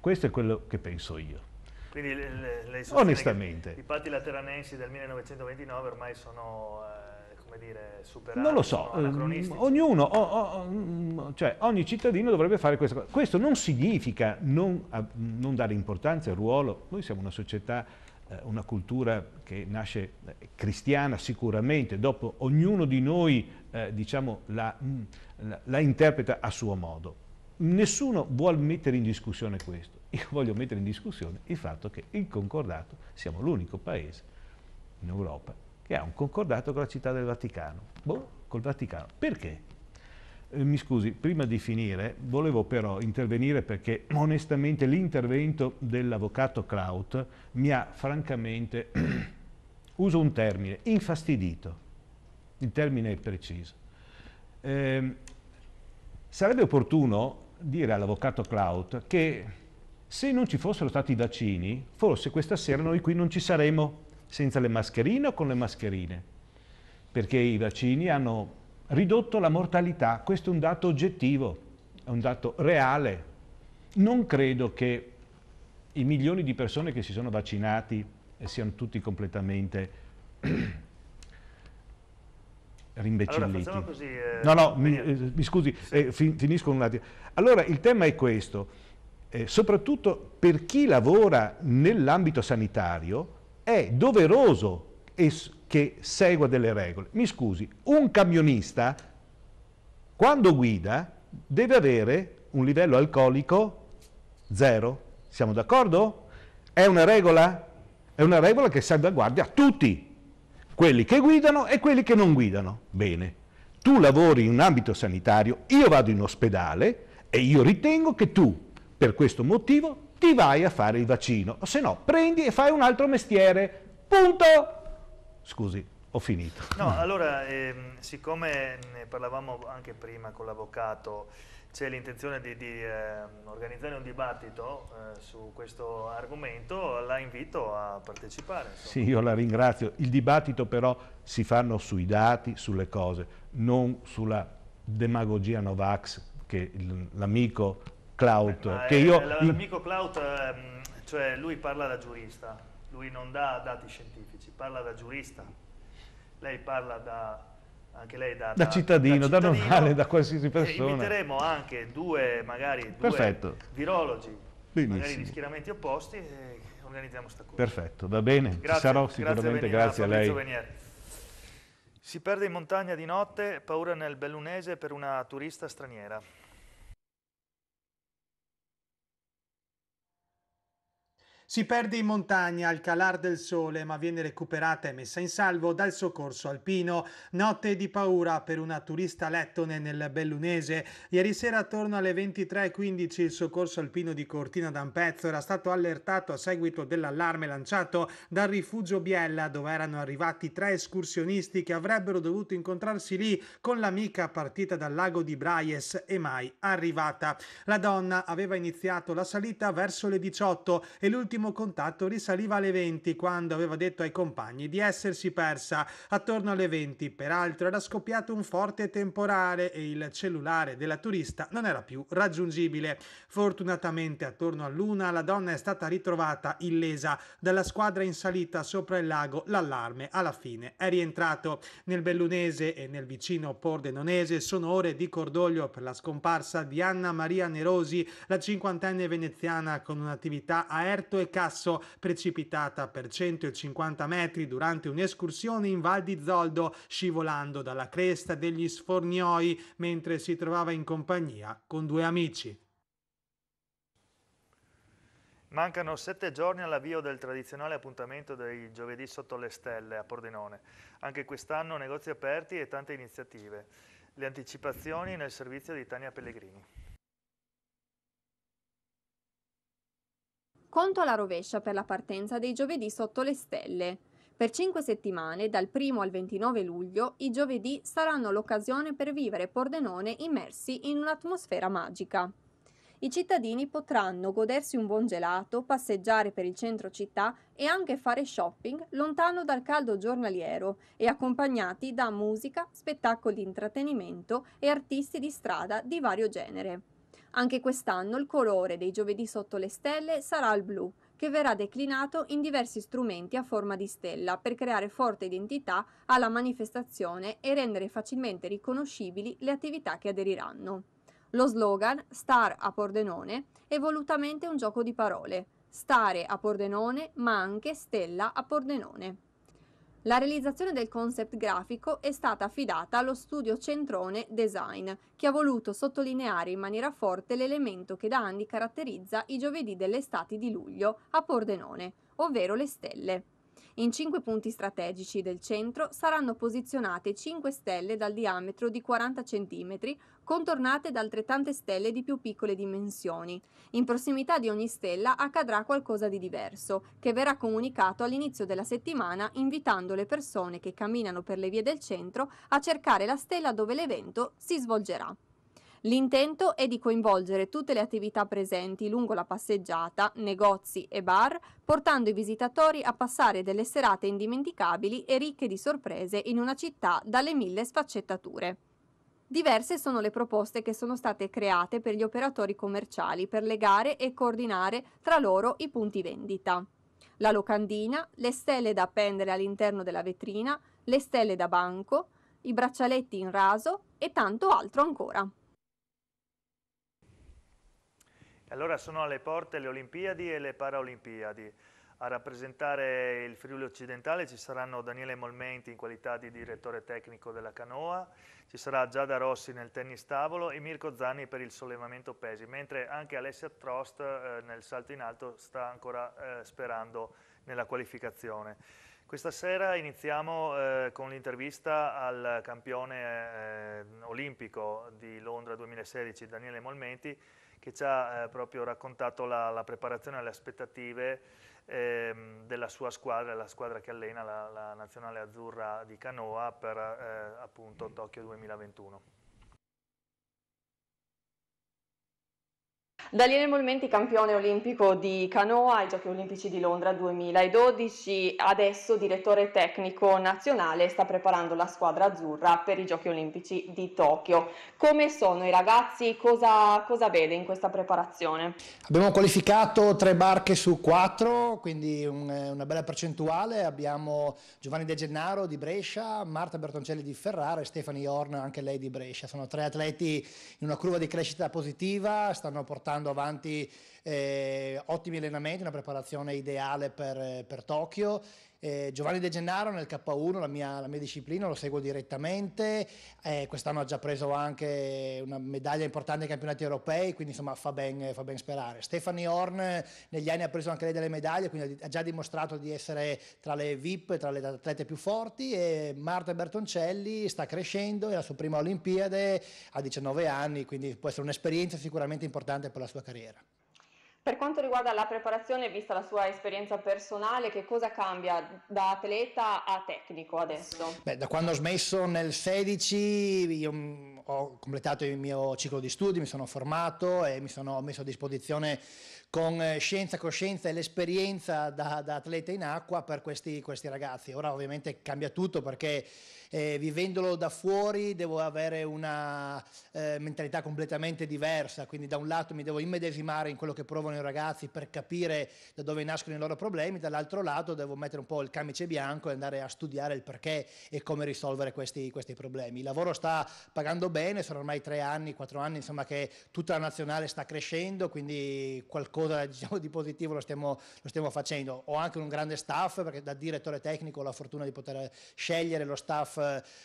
Questo è quello che penso io. Quindi lei le Che i patti lateranensi del 1929 ormai sono... Eh come dire, superati. Non lo so, mm, ognuno, o, o, mm, cioè ogni cittadino dovrebbe fare questa cosa. Questo non significa non, non, dare importanza al ruolo, noi siamo una società eh, una cultura che nasce eh, cristiana sicuramente, dopo ognuno di noi eh, diciamo, la, mm, la, la, interpreta a suo modo. Nessuno vuole mettere in discussione questo. Io voglio mettere in discussione il fatto che il concordato, siamo l'unico paese in Europa che ha un concordato con la città del Vaticano. Boh, col Vaticano. Perché? Eh, mi scusi, prima di finire volevo però intervenire perché onestamente l'intervento dell'avvocato Kraut mi ha francamente, uso un termine, infastidito. Il termine è preciso. Eh, sarebbe opportuno dire all'avvocato Kraut che se non ci fossero stati i vaccini, forse questa sera noi qui non ci saremmo senza le mascherine o con le mascherine, perché i vaccini hanno ridotto la mortalità, questo è un dato oggettivo, è un dato reale. Non credo che i milioni di persone che si sono vaccinati siano tutti completamente rimbecilliti. Allora, così, eh, no, no, mi, eh, mi scusi, sì. eh, fin finisco un attimo. Allora, il tema è questo. Eh, soprattutto per chi lavora nell'ambito sanitario è doveroso e che segua delle regole. Mi scusi, un camionista quando guida deve avere un livello alcolico zero. Siamo d'accordo? È una regola? È una regola che salvaguardia tutti, quelli che guidano e quelli che non guidano. Bene, tu lavori in un ambito sanitario, io vado in ospedale e io ritengo che tu, per questo motivo, ti vai a fare il vaccino, o se no prendi e fai un altro mestiere. Punto! Scusi, ho finito. No, allora, ehm, siccome ne parlavamo anche prima con l'avvocato, c'è l'intenzione di, di eh, organizzare un dibattito eh, su questo argomento, la invito a partecipare. Insomma. Sì, io la ringrazio. Il dibattito però si fanno sui dati, sulle cose, non sulla demagogia Novax che l'amico Clout... L'amico Clout, ehm, cioè lui parla da giurista lui non dà dati scientifici, parla da giurista, lei parla da, anche lei da, da, da cittadino, da, cittadino, da normale, da qualsiasi eh, persona. E inviteremo anche due, magari, due virologi, Benissimo. magari di schieramenti opposti e organizziamo sta cosa. Perfetto, va bene, grazie, ci sarò sicuramente, grazie a, Beniera, grazie a lei. Beniera. Si perde in montagna di notte, paura nel Bellunese per una turista straniera. Si perde in montagna al calar del sole, ma viene recuperata e messa in salvo dal soccorso alpino. Notte di paura per una turista lettone nel Bellunese. Ieri sera attorno alle 23.15 il soccorso alpino di Cortina d'Ampezzo era stato allertato a seguito dell'allarme lanciato dal rifugio Biella, dove erano arrivati tre escursionisti che avrebbero dovuto incontrarsi lì con l'amica partita dal lago di Braies e mai arrivata. La donna aveva iniziato la salita verso le 18 e l'ultimo primo contatto risaliva alle 20 quando aveva detto ai compagni di essersi persa. Attorno alle 20 peraltro era scoppiato un forte temporale e il cellulare della turista non era più raggiungibile. Fortunatamente attorno all'una la donna è stata ritrovata illesa dalla squadra in salita sopra il lago. L'allarme alla fine è rientrato. Nel bellunese e nel vicino Pordenonese sono ore di cordoglio per la scomparsa di Anna Maria Nerosi, la cinquantenne veneziana con un'attività a Erto e Casso, precipitata per 150 metri durante un'escursione in Val di Zoldo, scivolando dalla cresta degli sfornioi mentre si trovava in compagnia con due amici. Mancano sette giorni all'avvio del tradizionale appuntamento dei giovedì sotto le stelle a Pordenone. Anche quest'anno negozi aperti e tante iniziative. Le anticipazioni nel servizio di Tania Pellegrini. Conto alla rovescia per la partenza dei giovedì sotto le stelle. Per cinque settimane, dal 1 al 29 luglio, i giovedì saranno l'occasione per vivere Pordenone immersi in un'atmosfera magica. I cittadini potranno godersi un buon gelato, passeggiare per il centro città e anche fare shopping lontano dal caldo giornaliero e accompagnati da musica, spettacoli di intrattenimento e artisti di strada di vario genere. Anche quest'anno il colore dei giovedì sotto le stelle sarà il blu, che verrà declinato in diversi strumenti a forma di stella per creare forte identità alla manifestazione e rendere facilmente riconoscibili le attività che aderiranno. Lo slogan Star a Pordenone è volutamente un gioco di parole, stare a Pordenone ma anche stella a Pordenone. La realizzazione del concept grafico è stata affidata allo studio Centrone Design, che ha voluto sottolineare in maniera forte l'elemento che da anni caratterizza i giovedì dell'estate di luglio a Pordenone, ovvero le stelle. In cinque punti strategici del centro saranno posizionate cinque stelle dal diametro di 40 cm, contornate da altrettante stelle di più piccole dimensioni. In prossimità di ogni stella accadrà qualcosa di diverso, che verrà comunicato all'inizio della settimana invitando le persone che camminano per le vie del centro a cercare la stella dove l'evento si svolgerà. L'intento è di coinvolgere tutte le attività presenti lungo la passeggiata, negozi e bar, portando i visitatori a passare delle serate indimenticabili e ricche di sorprese in una città dalle mille sfaccettature. Diverse sono le proposte che sono state create per gli operatori commerciali per legare e coordinare tra loro i punti vendita. La locandina, le stelle da appendere all'interno della vetrina, le stelle da banco, i braccialetti in raso e tanto altro ancora. allora sono alle porte le Olimpiadi e le Paralimpiadi. A rappresentare il Friuli Occidentale ci saranno Daniele Molmenti in qualità di direttore tecnico della canoa, ci sarà Giada Rossi nel tennis tavolo e Mirko Zanni per il sollevamento pesi, mentre anche Alessia Trost eh, nel salto in alto sta ancora eh, sperando nella qualificazione. Questa sera iniziamo eh, con l'intervista al campione eh, olimpico di Londra 2016 Daniele Molmenti che ci ha eh, proprio raccontato la, la preparazione e le aspettative ehm, della sua squadra, la squadra che allena la, la nazionale azzurra di canoa per eh, appunto Tokyo 2021. Daniele Molmenti, campione olimpico di canoa ai Giochi Olimpici di Londra 2012, adesso direttore tecnico nazionale, sta preparando la squadra azzurra per i Giochi Olimpici di Tokyo. Come sono i ragazzi? Cosa, cosa vede in questa preparazione? Abbiamo qualificato tre barche su quattro, quindi un, una bella percentuale. Abbiamo Giovanni De Gennaro di Brescia, Marta Bertoncelli di Ferrara e Stefani Horn, anche lei di Brescia. Sono tre atleti in una curva di crescita positiva, stanno portando portando avanti eh, ottimi allenamenti, una preparazione ideale per, eh, per Tokyo eh, Giovanni De Gennaro nel K1, la mia, la mia disciplina, lo seguo direttamente, eh, quest'anno ha già preso anche una medaglia importante ai campionati europei, quindi insomma fa ben, fa ben sperare. Stefani Horn negli anni ha preso anche lei delle medaglie, quindi ha già dimostrato di essere tra le VIP, tra le atlete più forti e Marta Bertoncelli sta crescendo, è la sua prima Olimpiade a 19 anni, quindi può essere un'esperienza sicuramente importante per la sua carriera. Per quanto riguarda la preparazione, vista la sua esperienza personale, che cosa cambia da atleta a tecnico adesso? Beh, da quando ho smesso nel 16 io mm, ho completato il mio ciclo di studi, mi sono formato e mi sono messo a disposizione con eh, scienza, coscienza e l'esperienza da, da atleta in acqua per questi, questi, ragazzi. Ora ovviamente cambia tutto perché eh, vivendolo da fuori devo avere una eh, mentalità completamente diversa, quindi da un lato mi devo immedesimare in quello che provano i ragazzi per capire da dove nascono i loro problemi, dall'altro lato devo mettere un po' il camice bianco e andare a studiare il perché e come risolvere questi, questi problemi. Il lavoro sta pagando bene, sono ormai tre anni, quattro anni, insomma, che tutta la nazionale sta crescendo, quindi qualcosa diciamo, di positivo lo stiamo, lo stiamo, facendo. Ho anche un grande staff, perché da direttore tecnico ho la fortuna di poter scegliere lo staff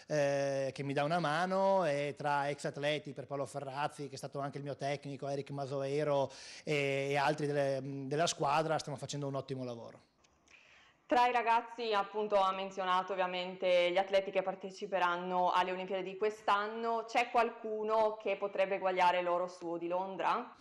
eh, che mi dà una mano, e tra ex atleti per Paolo Ferrazzi, che è stato anche il mio tecnico, Eric Masoero e, e altri delle, della squadra, stiamo facendo un ottimo lavoro. Tra i ragazzi appunto ha menzionato ovviamente gli atleti che parteciperanno alle Olimpiadi di quest'anno, c'è qualcuno che potrebbe guagliare l'oro su di Londra?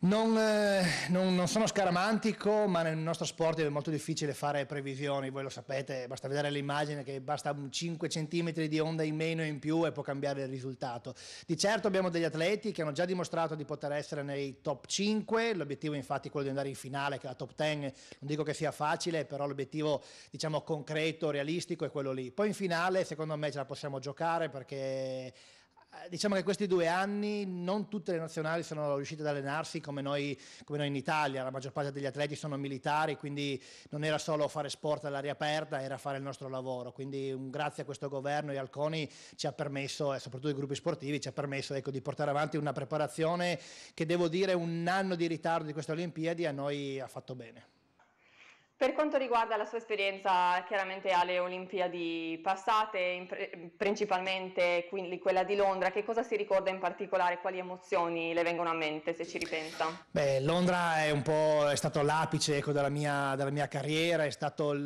Non, eh, non, non, sono scaramantico, ma nel nostro sport è molto difficile fare previsioni, voi lo sapete, basta vedere l'immagine che basta 5 cm di onda in meno e in più e può cambiare il risultato. Di certo abbiamo degli atleti che hanno già dimostrato di poter essere nei top 5, l'obiettivo infatti è quello di andare in finale, che è la top 10, non dico che sia facile, però l'obiettivo diciamo concreto, realistico è quello lì. Poi in finale secondo me ce la possiamo giocare perché eh, diciamo che questi due anni non tutte le nazionali sono riuscite ad allenarsi come noi, come noi, in Italia, la maggior parte degli atleti sono militari, quindi non era solo fare sport all'aria aperta, era fare il nostro lavoro, quindi un grazie a questo governo e al CONI ci ha permesso, e soprattutto i gruppi sportivi, ci ha permesso ecco, di portare avanti una preparazione che devo dire un anno di ritardo di queste Olimpiadi a noi ha fatto bene. Per quanto riguarda la sua esperienza chiaramente alle Olimpiadi passate, pre- principalmente quindi quella di Londra, che cosa si ricorda in particolare? Quali emozioni le vengono a mente se ci ripensa? Beh, Londra è un po' è stato l'apice ecco, della, mia, della, mia, carriera, è stato il,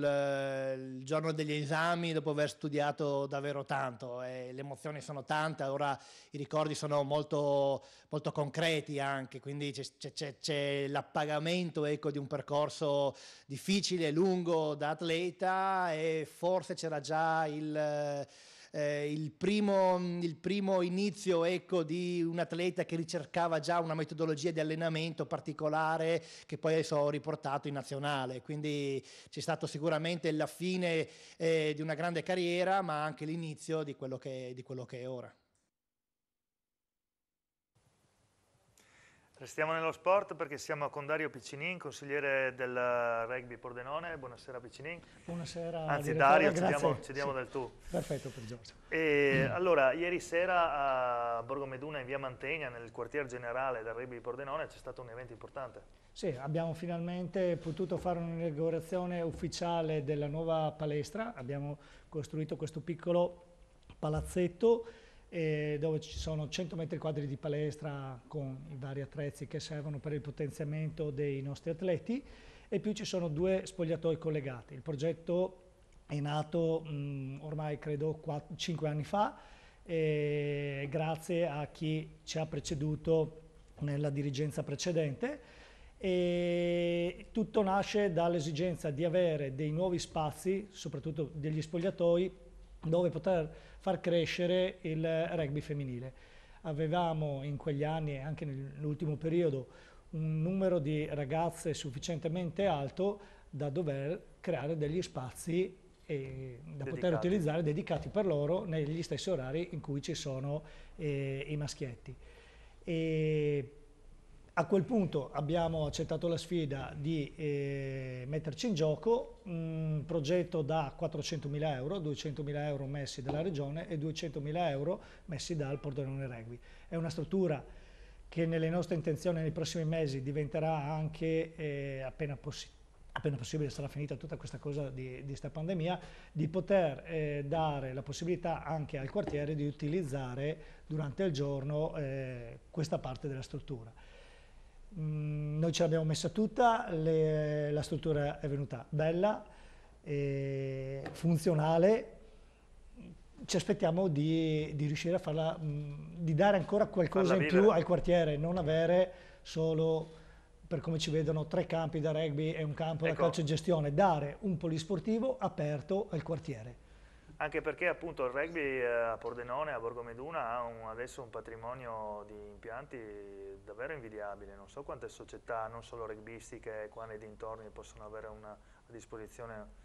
il, giorno degli esami dopo aver studiato davvero tanto, le emozioni sono tante, ora i ricordi sono molto molto concreti anche, quindi c'è, l'appagamento ecco, di un percorso difficile, lungo da atleta e forse c'era già il... Eh, il, primo, il, primo, inizio ecco, di un atleta che ricercava già una metodologia di allenamento particolare che poi adesso ho riportato in nazionale. Quindi c'è stato sicuramente la fine eh, di una grande carriera, ma anche l'inizio di quello che, di quello che è ora. Restiamo nello sport perché siamo con Dario Piccinin, consigliere del rugby Pordenone. Buonasera Piccinin. Buonasera. Anzi Dario, ci diamo, ci diamo sì. del tu. Perfetto per Giorgio. E, mm. Allora, ieri sera a Borgo Meduna in via Mantegna, nel quartier generale del rugby Pordenone, c'è stato un evento importante. Sì, abbiamo finalmente potuto fare un'inaugurazione ufficiale della nuova palestra. Abbiamo costruito questo piccolo palazzetto eh, dove ci sono 100 metri quadri di palestra con i vari attrezzi che servono per il potenziamento dei nostri atleti e più ci sono due spogliatoi collegati. Il progetto è nato mh, mm, ormai credo 4, 5 anni fa e grazie a chi ci ha preceduto nella dirigenza precedente e tutto nasce dall'esigenza di avere dei nuovi spazi, soprattutto degli spogliatoi, dove poter far crescere il rugby femminile. Avevamo in quegli anni e anche nell'ultimo periodo un numero di ragazze sufficientemente alto da dover creare degli spazi e da dedicati. poter utilizzare dedicati per loro negli stessi orari in cui ci sono eh, i maschietti. E a quel punto abbiamo accettato la sfida di eh, metterci in gioco un mm, progetto da 400.000 euro, 200.000 euro messi dalla Regione e 200.000 euro messi dal Pordenone Regui. È una struttura che nelle nostre intenzioni nei prossimi mesi diventerà anche, eh, appena, possi appena, possibile sarà finita tutta questa cosa di questa pandemia, di poter eh, dare la possibilità anche al quartiere di utilizzare durante il giorno eh, questa parte della struttura. Mm, noi ce l'abbiamo messa tutta, le, la struttura è venuta bella, eh, funzionale, ci aspettiamo di, di riuscire a farla, mh, mm, di dare ancora qualcosa in più al quartiere, non avere solo per come ci vedono tre campi da rugby e un campo ecco. da calcio e gestione, dare un polisportivo aperto al quartiere anche perché appunto il rugby eh, a Pordenone, a Borgo Meduna ha un, adesso un patrimonio di impianti davvero invidiabile, non so quante società, non solo rugbyistiche qua nei dintorni possono avere una, a disposizione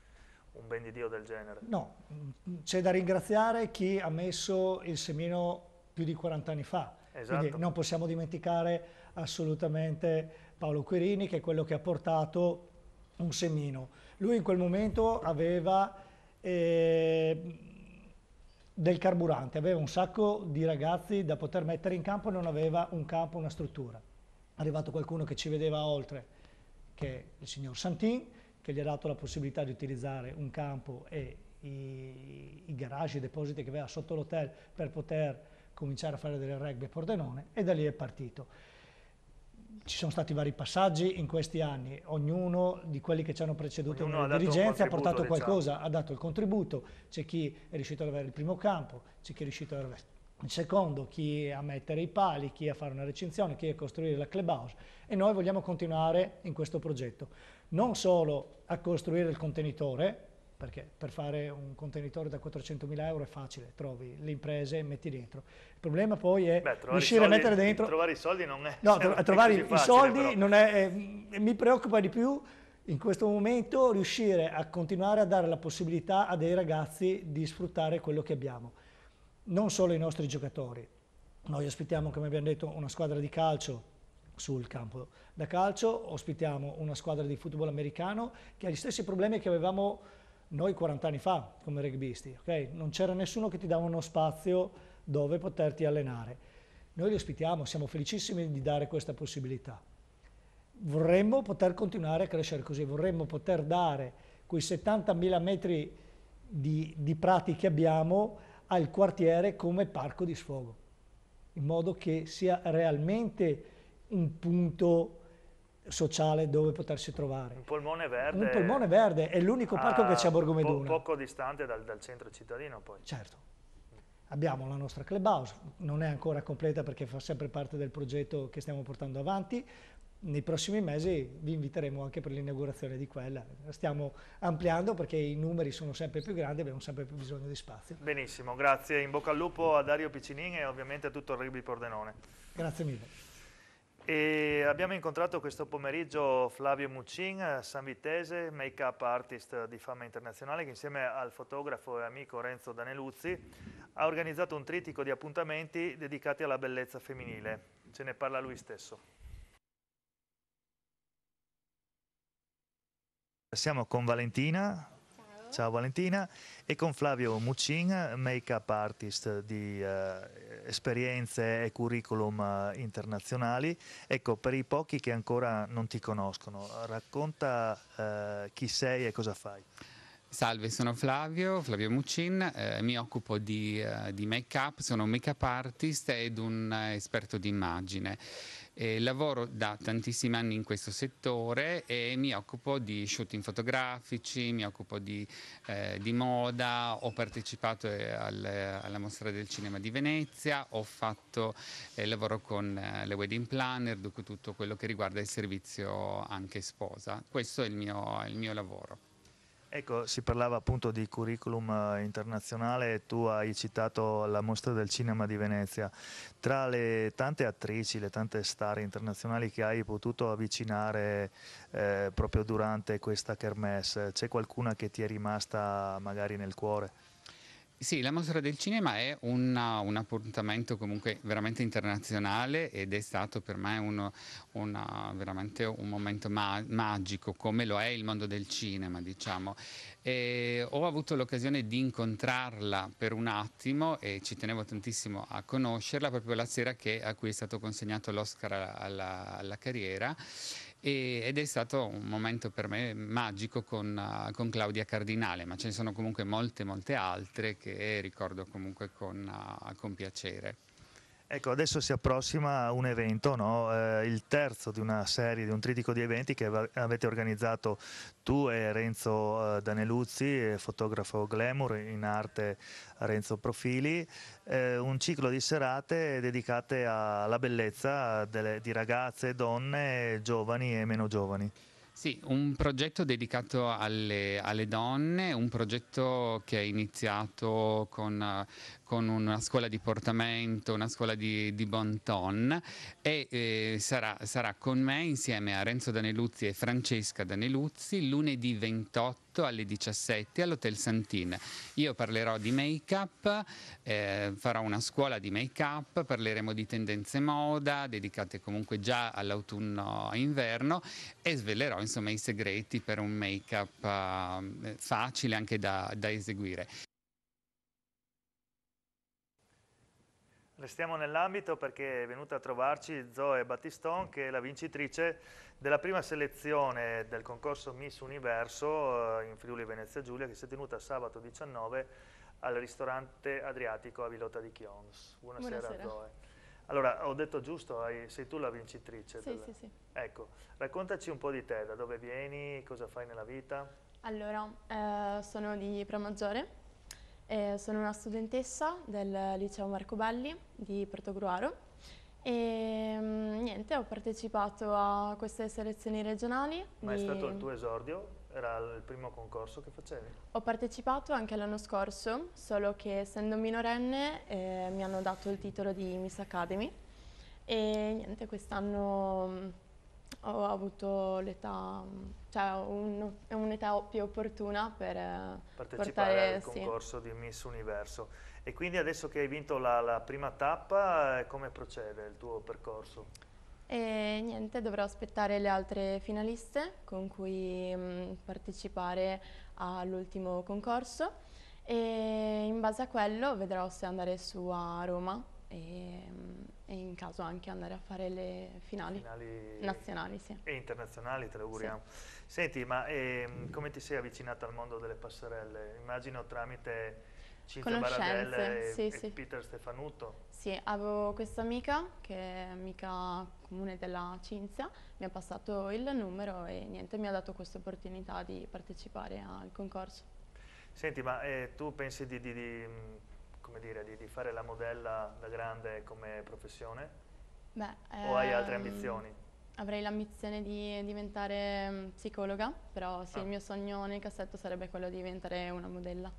un ben di Dio del genere. No, c'è da ringraziare chi ha messo il semino più di 40 anni fa, esatto. Quindi non possiamo dimenticare assolutamente Paolo Quirini che è quello che ha portato un semino. Lui in quel momento aveva del carburante, aveva un sacco di ragazzi da poter mettere in campo e non aveva un campo, una struttura. È arrivato qualcuno che ci vedeva oltre, che è il signor Santin, che gli ha dato la possibilità di utilizzare un campo e i, i garage, i depositi che aveva sotto l'hotel per poter cominciare a fare delle rugby a Pordenone e da lì è partito ci sono stati vari passaggi in questi anni, ognuno di quelli che ci hanno preceduto ognuno nella dirigenza ha portato diciamo. qualcosa, ha dato il contributo, c'è chi è riuscito ad avere il primo campo, c'è chi è riuscito ad avere il secondo, chi a mettere i pali, chi a fare una recinzione, chi a costruire la clubhouse e noi vogliamo continuare in questo progetto, non solo a costruire il contenitore, perché per fare un contenitore da 400.000 euro è facile, trovi le imprese e metti dentro. Il problema poi è Beh, riuscire soldi, a mettere dentro... Trovare i soldi non è... No, tro trovare i facile, soldi però. non è... Eh, mi preoccupa di più in questo momento riuscire a continuare a dare la possibilità a dei ragazzi di sfruttare quello che abbiamo. Non solo i nostri giocatori. Noi ospitiamo, come abbiamo detto, una squadra di calcio sul campo da calcio, ospitiamo una squadra di football americano che ha gli stessi problemi che avevamo noi 40 anni fa come rugbyisti, okay? non c'era nessuno che ti dava uno spazio dove poterti allenare. Noi li ospitiamo, siamo felicissimi di dare questa possibilità. Vorremmo poter continuare a crescere così, vorremmo poter dare quei 70.000 metri di, di prati che abbiamo al quartiere come parco di sfogo, in modo che sia realmente un punto sociale dove potersi trovare. Un polmone verde. Un polmone verde, è l'unico parco che c'è a Borgo Meduna. Po- poco distante dal, dal, centro cittadino poi. Certo. Abbiamo la nostra clubhouse, non è ancora completa perché fa sempre parte del progetto che stiamo portando avanti. Nei prossimi mesi vi inviteremo anche per l'inaugurazione di quella. stiamo ampliando perché i numeri sono sempre più grandi e abbiamo sempre più bisogno di spazio. Benissimo, grazie. In bocca al lupo a Dario Piccinini e ovviamente a tutto il rugby Pordenone. Grazie mille. E abbiamo incontrato questo pomeriggio Flavio Mucin, eh, San Vitese, make-up artist di fama internazionale, che insieme al fotografo e amico Renzo Daneluzzi ha organizzato un trittico di appuntamenti dedicati alla bellezza femminile. Ce ne parla lui stesso. Siamo con Valentina, Ciao Valentina e con Flavio Mucin, make-up artist di uh, esperienze e curriculum eh, internazionali. Ecco, per i pochi che ancora non ti conoscono, racconta eh, chi sei e cosa fai. Salve, sono Flavio, Flavio Mucin, eh, mi occupo di, uh, di make-up, sono un make-up artist ed un uh, esperto di immagine. Eh, lavoro da tantissimi anni in questo settore e mi occupo di shooting fotografici, mi occupo di, eh, di moda, ho partecipato eh, al, alla mostra del cinema di Venezia, ho fatto eh, lavoro con eh, le wedding planner, tutto quello che riguarda il servizio anche sposa. Questo è il mio, è il mio lavoro. Ecco, si parlava appunto di curriculum eh, internazionale, tu hai citato la mostra del cinema di Venezia. Tra le tante attrici, le tante star internazionali che hai potuto avvicinare eh, proprio durante questa kermesse, c'è qualcuna che ti è rimasta magari nel cuore? Sì, la mostra del cinema è una, un appuntamento comunque veramente internazionale ed è stato per me uno, una, veramente un momento ma magico, come lo è il mondo del cinema, diciamo. E ho avuto l'occasione di incontrarla per un attimo e ci tenevo tantissimo a conoscerla proprio la sera che, a cui è stato consegnato l'Oscar alla, alla, alla carriera e, ed è stato un momento per me magico con, eh, con, Claudia Cardinale, ma ce ne sono comunque molte, molte altre che ricordo comunque con, eh, con piacere. Ecco, adesso si approssima un evento, no? eh, il terzo di una serie, di un tritico di eventi che avete organizzato tu e Renzo eh, Daneluzzi, eh, fotografo glamour, in arte Renzo Profili, eh, un ciclo di serate dedicate alla bellezza delle, di ragazze, donne, giovani e meno giovani. Sì, un progetto dedicato alle, alle, donne, un progetto che è iniziato con eh, con una scuola di portamento, una scuola di, di bon ton e eh, sarà, sarà con me insieme a Renzo Daneluzzi e Francesca Daneluzzi lunedì 28 alle 17 all'Hotel Santin. Io parlerò di make-up, eh, farò una scuola di make-up, parleremo di tendenze moda, dedicate comunque già all'autunno-inverno e svelerò insomma i segreti per un make-up eh, facile anche da, da eseguire. Restiamo nell'ambito perché è venuta a trovarci Zoe Battiston che è la vincitrice della prima selezione del concorso Miss Universo eh, in Friuli Venezia Giulia che si è tenuta sabato 19 al ristorante Adriatico a Vilota di Chions. Buonasera, Buonasera. Zoe. Allora, ho detto giusto, sei tu la vincitrice? Sì, della... sì, sì. Ecco, raccontaci un po' di te, da dove vieni, cosa fai nella vita? Allora, eh, sono di Promaggiore, eh, sono una studentessa del liceo Marco Belli di Portogruaro e mm, niente, ho partecipato a queste selezioni regionali. Ma di... è stato il tuo esordio? Era il primo concorso che facevi? Ho partecipato anche l'anno scorso, solo che essendo minorenne eh, mi hanno dato il titolo di Miss Academy e niente, quest'anno mm, ho avuto l'età, cioè un, un'età più opportuna per eh, partecipare portare, al concorso sì. di Miss Universo. E quindi adesso che hai vinto la, la prima tappa, eh, come procede il tuo percorso? E niente, dovrò aspettare le altre finaliste con cui mh, mm, partecipare all'ultimo concorso e in base a quello vedrò se andare su a Roma e, mh, mm, e in caso anche andare a fare le finali, finali nazionali sì. e internazionali, te lo auguriamo. Sì. Senti, ma ehm, come ti sei avvicinata al mondo delle passerelle? Immagino tramite Cinzia Baradelle e, sì, e sì. Peter Stefanuto. Sì, avevo questa amica che è amica comune della Cinzia, mi ha passato il numero e niente, mi ha dato questa opportunità di partecipare al concorso. Senti, ma eh, tu pensi di, di, di come dire, di, di, fare la modella da grande come professione? Beh, o hai altre ehm, ambizioni? Avrei l'ambizione di diventare mm, psicologa, però sì, ah. il mio sogno nel cassetto sarebbe quello di diventare una modella.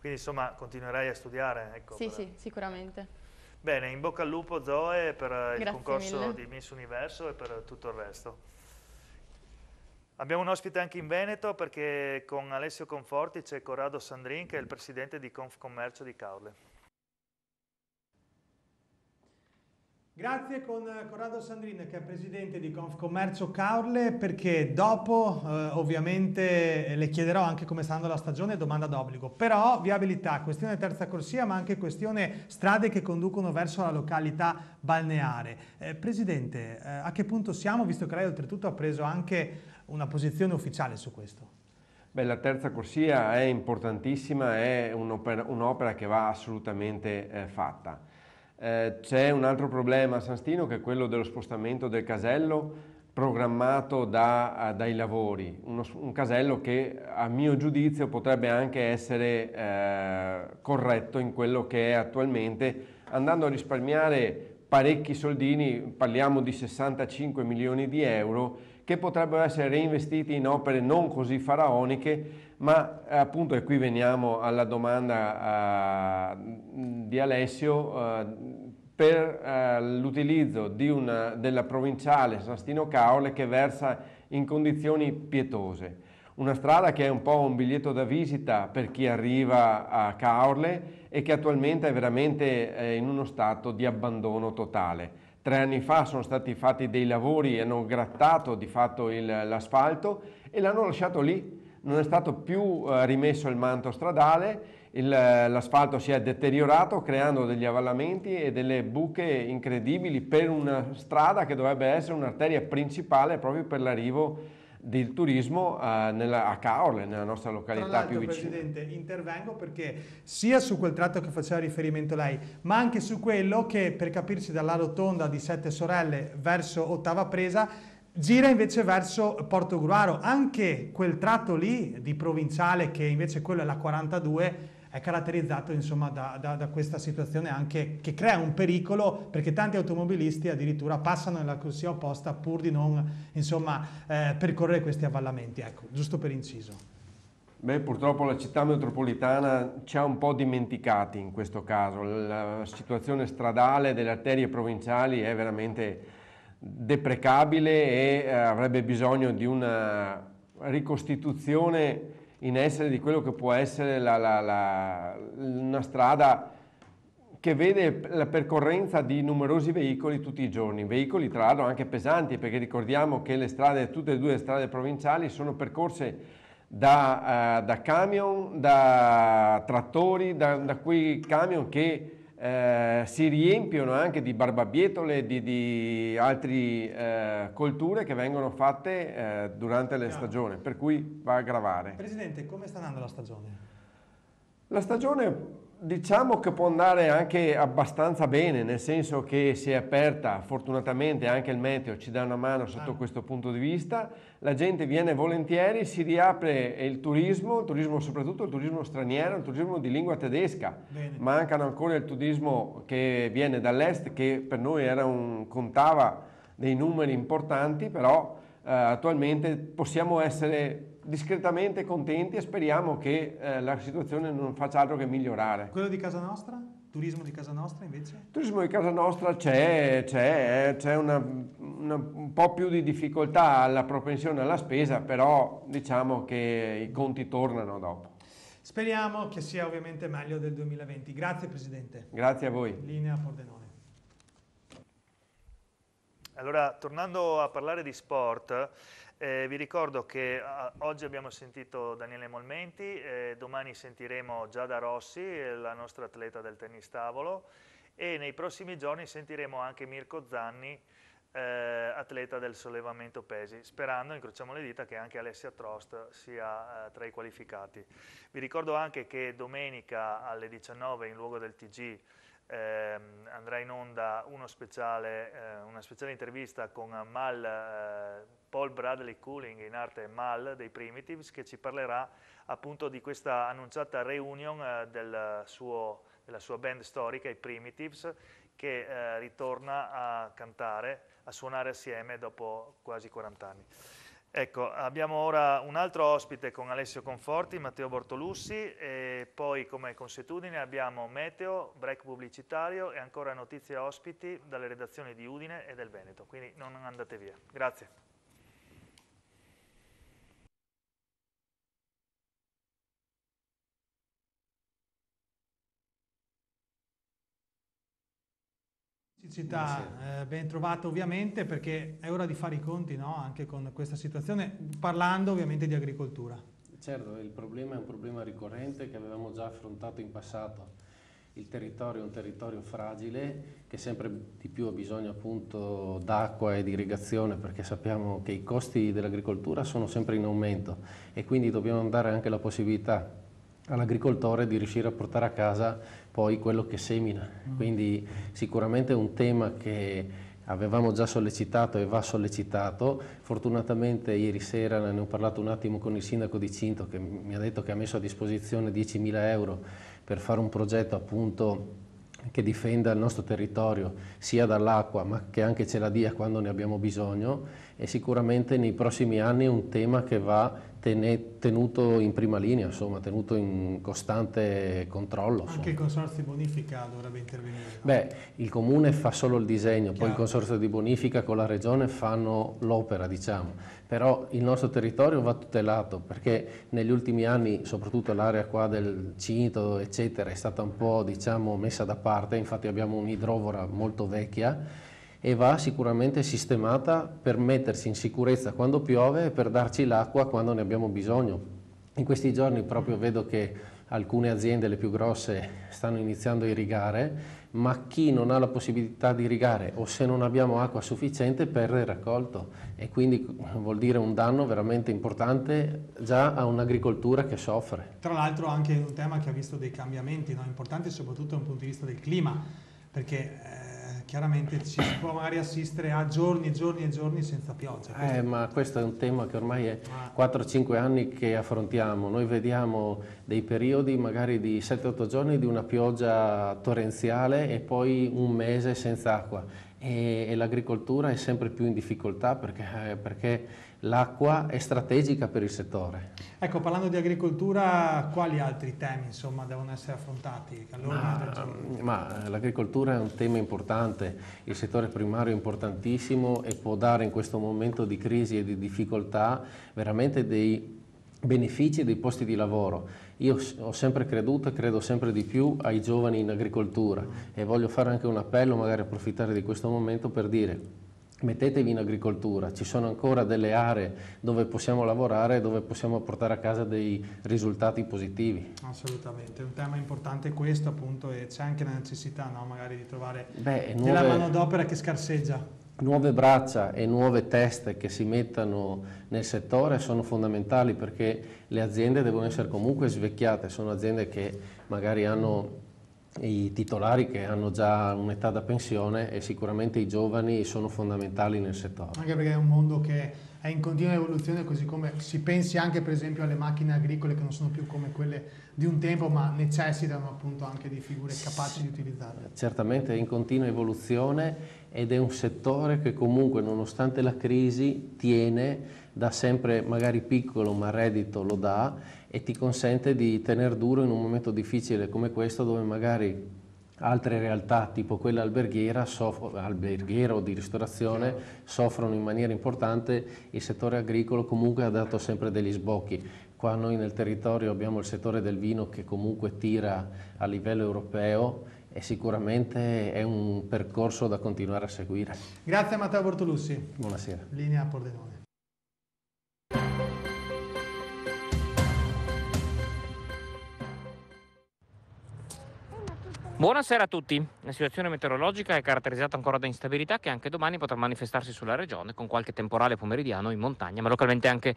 Quindi insomma continuerai a studiare? Ecco, sì, però. sì, sicuramente. Ecco. Bene, in bocca al lupo Zoe per Grazie il concorso mille. di Miss Universo e per tutto il resto. Abbiamo un ospite anche in Veneto perché con Alessio Conforti c'è Corrado Sandrin che è il presidente di Confcommercio di Caorle. Grazie con eh, Corrado Sandrin che è presidente di Confcommercio Caorle perché dopo eh, ovviamente le chiederò anche come sta andando la stagione, domanda d'obbligo, però viabilità, questione terza corsia ma anche questione strade che conducono verso la località balneare. Eh, presidente, eh, a che punto siamo visto che lei oltretutto ha preso anche una posizione ufficiale su questo? Beh, la terza corsia è importantissima, è un'opera, un che va assolutamente eh, fatta. Eh, c'è un altro problema a San Stino che è quello dello spostamento del casello programmato da, eh, dai lavori, Uno, un casello che a mio giudizio potrebbe anche essere eh, corretto in quello che è attualmente, andando a risparmiare parecchi soldini, parliamo di 65 milioni di euro, che potrebbero essere reinvestiti in opere non così faraoniche, ma eh, appunto, e qui veniamo alla domanda uh, di Alessio, uh, per uh, l'utilizzo della provinciale Sastino Caole che versa in condizioni pietose. Una strada che è un po' un biglietto da visita per chi arriva a Caorle e che attualmente è veramente in uno stato di abbandono totale. Tre anni fa sono stati fatti dei lavori e hanno grattato di fatto l'asfalto e l'hanno lasciato lì. Non è stato più eh, rimesso il manto stradale, l'asfalto si è deteriorato creando degli avvallamenti e delle buche incredibili per una strada che dovrebbe essere un'arteria principale proprio per l'arrivo di del turismo eh, nella, a Caorle, nella nostra località più vicina. Presidente, intervengo perché sia su quel tratto che faceva riferimento lei, ma anche su quello che, per capirci, dalla rotonda di Sette Sorelle verso Ottava Presa, gira invece verso Porto Gruaro. Anche quel tratto lì di provinciale, che invece quello è la 42, è caratterizzato insomma, da, da, da, questa situazione anche che crea un pericolo perché tanti automobilisti addirittura passano nella corsia opposta pur di non insomma, eh, percorrere questi avvallamenti, ecco, giusto per inciso. Beh, purtroppo la città metropolitana ci ha un po' dimenticati in questo caso, la situazione stradale delle arterie provinciali è veramente deprecabile e eh, avrebbe bisogno di una ricostituzione in essere di quello che può essere la, la, la, una strada che vede la percorrenza di numerosi veicoli tutti i giorni, veicoli tra l'altro anche pesanti perché ricordiamo che le strade, tutte e due le strade provinciali sono percorse da, eh, da camion, da trattori, da, da quei camion che eh, si riempiono anche di barbabietole, di, di altre eh, colture che vengono fatte eh, durante la stagione, per cui va a gravare. Presidente, come sta andando la stagione? La stagione Diciamo che può andare anche abbastanza bene, nel senso che si è aperta, fortunatamente anche il meteo ci dà una mano sotto ah. questo punto di vista, la gente viene volentieri, si riapre il turismo, il turismo soprattutto il turismo straniero, il turismo di lingua tedesca, bene. mancano ancora il turismo che viene dall'est, che per noi un, contava dei numeri importanti, però eh, attualmente possiamo essere discretamente contenti e speriamo che eh, la situazione non faccia altro che migliorare. Quello di casa nostra? Turismo di casa nostra invece? Turismo di casa nostra c'è, c'è, c'è una, una, un po' più di difficoltà alla propensione alla spesa, però diciamo che i conti tornano dopo. Speriamo che sia ovviamente meglio del 2020. Grazie Presidente. Grazie a voi. Linea Pordenone. Allora, tornando a parlare di sport, eh, vi ricordo che a, eh, oggi abbiamo sentito Daniele Molmenti, eh, domani sentiremo Giada Rossi, eh, la nostra atleta del tennis tavolo, e nei prossimi giorni sentiremo anche Mirko Zanni, eh, atleta del sollevamento pesi, sperando, incrociamo le dita, che anche Alessia Trost sia eh, tra i qualificati. Vi ricordo anche che domenica alle 19 in luogo del TG ehm, andrà in onda speciale, eh, una speciale intervista con Mal, eh, Paul Bradley Cooling, in arte Mal dei Primitives, che ci parlerà appunto di questa annunciata reunion eh, del suo, della sua band storica, i Primitives, che eh, ritorna a cantare, a suonare assieme dopo quasi 40 anni. Ecco, abbiamo ora un altro ospite con Alessio Conforti, Matteo Bortolussi e poi come consuetudine abbiamo Meteo, break pubblicitario e ancora notizie ospiti dalle redazioni di Udine e del Veneto, quindi non andate via. Grazie. Città, eh, ben trovato ovviamente perché è ora di fare i conti no? anche con questa situazione, parlando ovviamente di agricoltura. Certo, il problema è un problema ricorrente che avevamo già affrontato in passato. Il territorio è un territorio fragile che sempre di più ha bisogno appunto d'acqua e di irrigazione perché sappiamo che i costi dell'agricoltura sono sempre in aumento e quindi dobbiamo dare anche la possibilità all'agricoltore di riuscire a portare a casa poi quello che semina. Mm. Quindi sicuramente è un tema che avevamo già sollecitato e va sollecitato. Fortunatamente ieri sera ne ho parlato un attimo con il sindaco di Cinto che mi ha detto che ha messo a disposizione 10.000 euro per fare un progetto appunto che difenda il nostro territorio sia dall'acqua ma che anche ce la dia quando ne abbiamo bisogno e sicuramente nei prossimi anni è un tema che va tenuto in prima linea, insomma, tenuto in costante controllo. Anche il consorzio di bonifica dovrebbe intervenire? No? Beh, il comune fa solo il disegno, Chiaro. poi il consorzio di bonifica con la regione fanno l'opera, diciamo. Però il nostro territorio va tutelato perché negli ultimi anni, soprattutto l'area qua del Cinto, eccetera, è stata un po', diciamo, messa da parte, infatti abbiamo un'idrovora molto vecchia, e va sicuramente sistemata per metterci in sicurezza quando piove e per darci l'acqua quando ne abbiamo bisogno. In questi giorni proprio vedo che alcune aziende, le più grosse, stanno iniziando a irrigare, ma chi non ha la possibilità di irrigare o se non abbiamo acqua sufficiente perde il raccolto e quindi vuol dire un danno veramente importante già a un'agricoltura che soffre. Tra l'altro anche un tema che ha visto dei cambiamenti no? importanti soprattutto da un punto di vista del clima, perché eh, chiaramente ci si può magari assistere a giorni e giorni e giorni senza pioggia. Eh, ma questo è un tema che ormai è 4-5 anni che affrontiamo. Noi vediamo dei periodi magari di 7-8 giorni di una pioggia torrenziale e poi un mese senza acqua. E, e l'agricoltura è sempre più in difficoltà perché, eh, perché l'acqua è strategica per il settore. Ecco, parlando di agricoltura, quali altri temi insomma, devono essere affrontati? Ma, ehm, ma eh, l'agricoltura è un tema importante, il settore primario è importantissimo e può dare in questo momento di crisi e di difficoltà veramente dei benefici dei posti di lavoro. Io ho sempre creduto e credo sempre di più ai giovani in agricoltura e voglio fare anche un appello, magari approfittare di questo momento per dire mettetevi in agricoltura, ci sono ancora delle aree dove possiamo lavorare, e dove possiamo portare a casa dei risultati positivi. Assolutamente, un tema importante questo appunto e c'è anche la necessità no, magari di trovare Beh, nuove, della manodopera che scarseggia. Nuove braccia e nuove teste che si mettano nel settore sono fondamentali perché le aziende devono essere comunque svecchiate, sono aziende che magari hanno i titolari che hanno già un'età da pensione e sicuramente i giovani sono fondamentali nel settore. Anche perché è un mondo che è in continua evoluzione, così come si pensi anche per esempio alle macchine agricole che non sono più come quelle di un tempo, ma necessitano appunto anche di figure capaci di utilizzarle. Certamente è in continua evoluzione ed è un settore che comunque nonostante la crisi tiene, da sempre magari piccolo ma reddito lo dà e ti consente di tenere duro in un momento difficile come questo dove magari altre realtà tipo quella alberghiera, alberghiera o di ristorazione soffrono in maniera importante, il settore agricolo comunque ha dato sempre degli sbocchi. Qua noi nel territorio abbiamo il settore del vino che comunque tira a livello europeo e sicuramente è un percorso da continuare a seguire. Grazie Matteo Bortolussi. Buonasera. Linea Pordenone. Buonasera a tutti. La situazione meteorologica è caratterizzata ancora da instabilità che anche domani potrà manifestarsi sulla regione con qualche temporale pomeridiano in montagna, ma localmente anche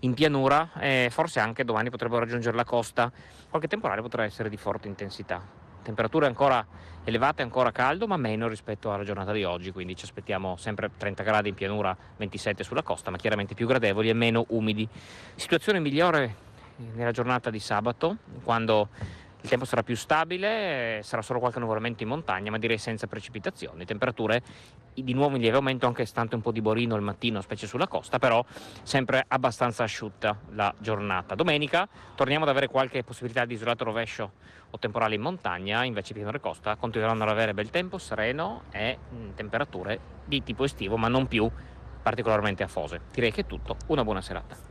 in pianura e forse anche domani potrebbero raggiungere la costa. Qualche temporale potrà essere di forte intensità. Temperature ancora elevate, ancora caldo, ma meno rispetto alla giornata di oggi, quindi ci aspettiamo sempre 30 gradi in pianura, 27 sulla costa, ma chiaramente più gradevoli e meno umidi. Situazione migliore nella giornata di sabato, quando il tempo sarà più stabile, sarà solo qualche nuvolamento in montagna, ma direi senza precipitazioni. Temperature di nuovo in lieve aumento, anche stante un po' di borino il mattino, specie sulla costa, però sempre abbastanza asciutta la giornata. Domenica torniamo ad avere qualche possibilità di isolato rovescio o temporale in montagna, invece Pianura e Costa continueranno ad avere bel tempo, sereno e mm, temperature di tipo estivo, ma non più particolarmente affose. Direi che è tutto, una buona serata.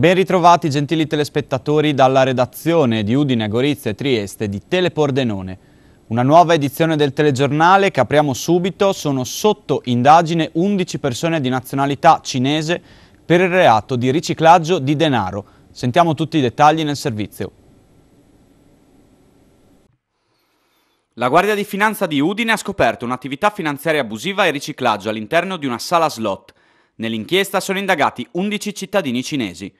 Ben ritrovati gentili telespettatori dalla redazione di Udine, Gorizia e Trieste di Telepordenone. Una nuova edizione del telegiornale che apriamo subito sono sotto indagine 11 persone di nazionalità cinese per il reato di riciclaggio di denaro. Sentiamo tutti i dettagli nel servizio. La Guardia di Finanza di Udine ha scoperto un'attività finanziaria abusiva e riciclaggio all'interno di una sala slot. Nell'inchiesta sono indagati 11 cittadini cinesi.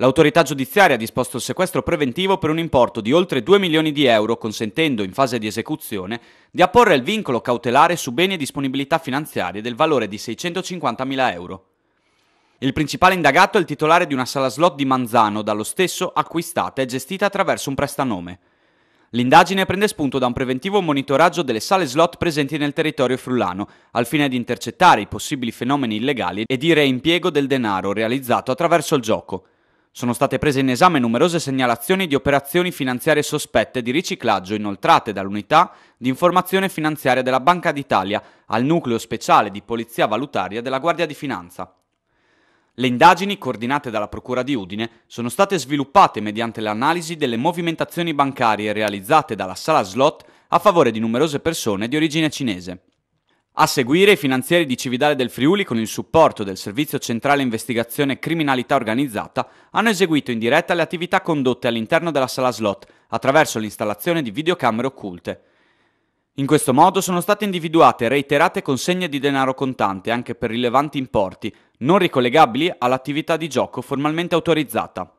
L'autorità giudiziaria ha disposto il sequestro preventivo per un importo di oltre 2 milioni di euro, consentendo, in fase di esecuzione, di apporre il vincolo cautelare su beni e disponibilità finanziarie del valore di 650 mila euro. Il principale indagato è il titolare di una sala slot di Manzano, dallo stesso acquistata e gestita attraverso un prestanome. L'indagine prende spunto da un preventivo monitoraggio delle sale slot presenti nel territorio frullano, al fine di intercettare i possibili fenomeni illegali e di reimpiego del denaro realizzato attraverso il gioco. Sono state prese in esame numerose segnalazioni di operazioni finanziarie sospette di riciclaggio inoltrate dall'unità di informazione finanziaria della Banca d'Italia al nucleo speciale di polizia valutaria della Guardia di Finanza. Le indagini, coordinate dalla Procura di Udine, sono state sviluppate mediante l'analisi delle movimentazioni bancarie realizzate dalla sala slot a favore di numerose persone di origine cinese. A seguire i finanzieri di Cividale del Friuli con il supporto del Servizio Centrale Investigazione Criminalità Organizzata hanno eseguito in diretta le attività condotte all'interno della sala slot attraverso l'installazione di videocamere occulte. In questo modo sono state individuate reiterate consegne di denaro contante anche per rilevanti importi, non ricollegabili all'attività di gioco formalmente autorizzata.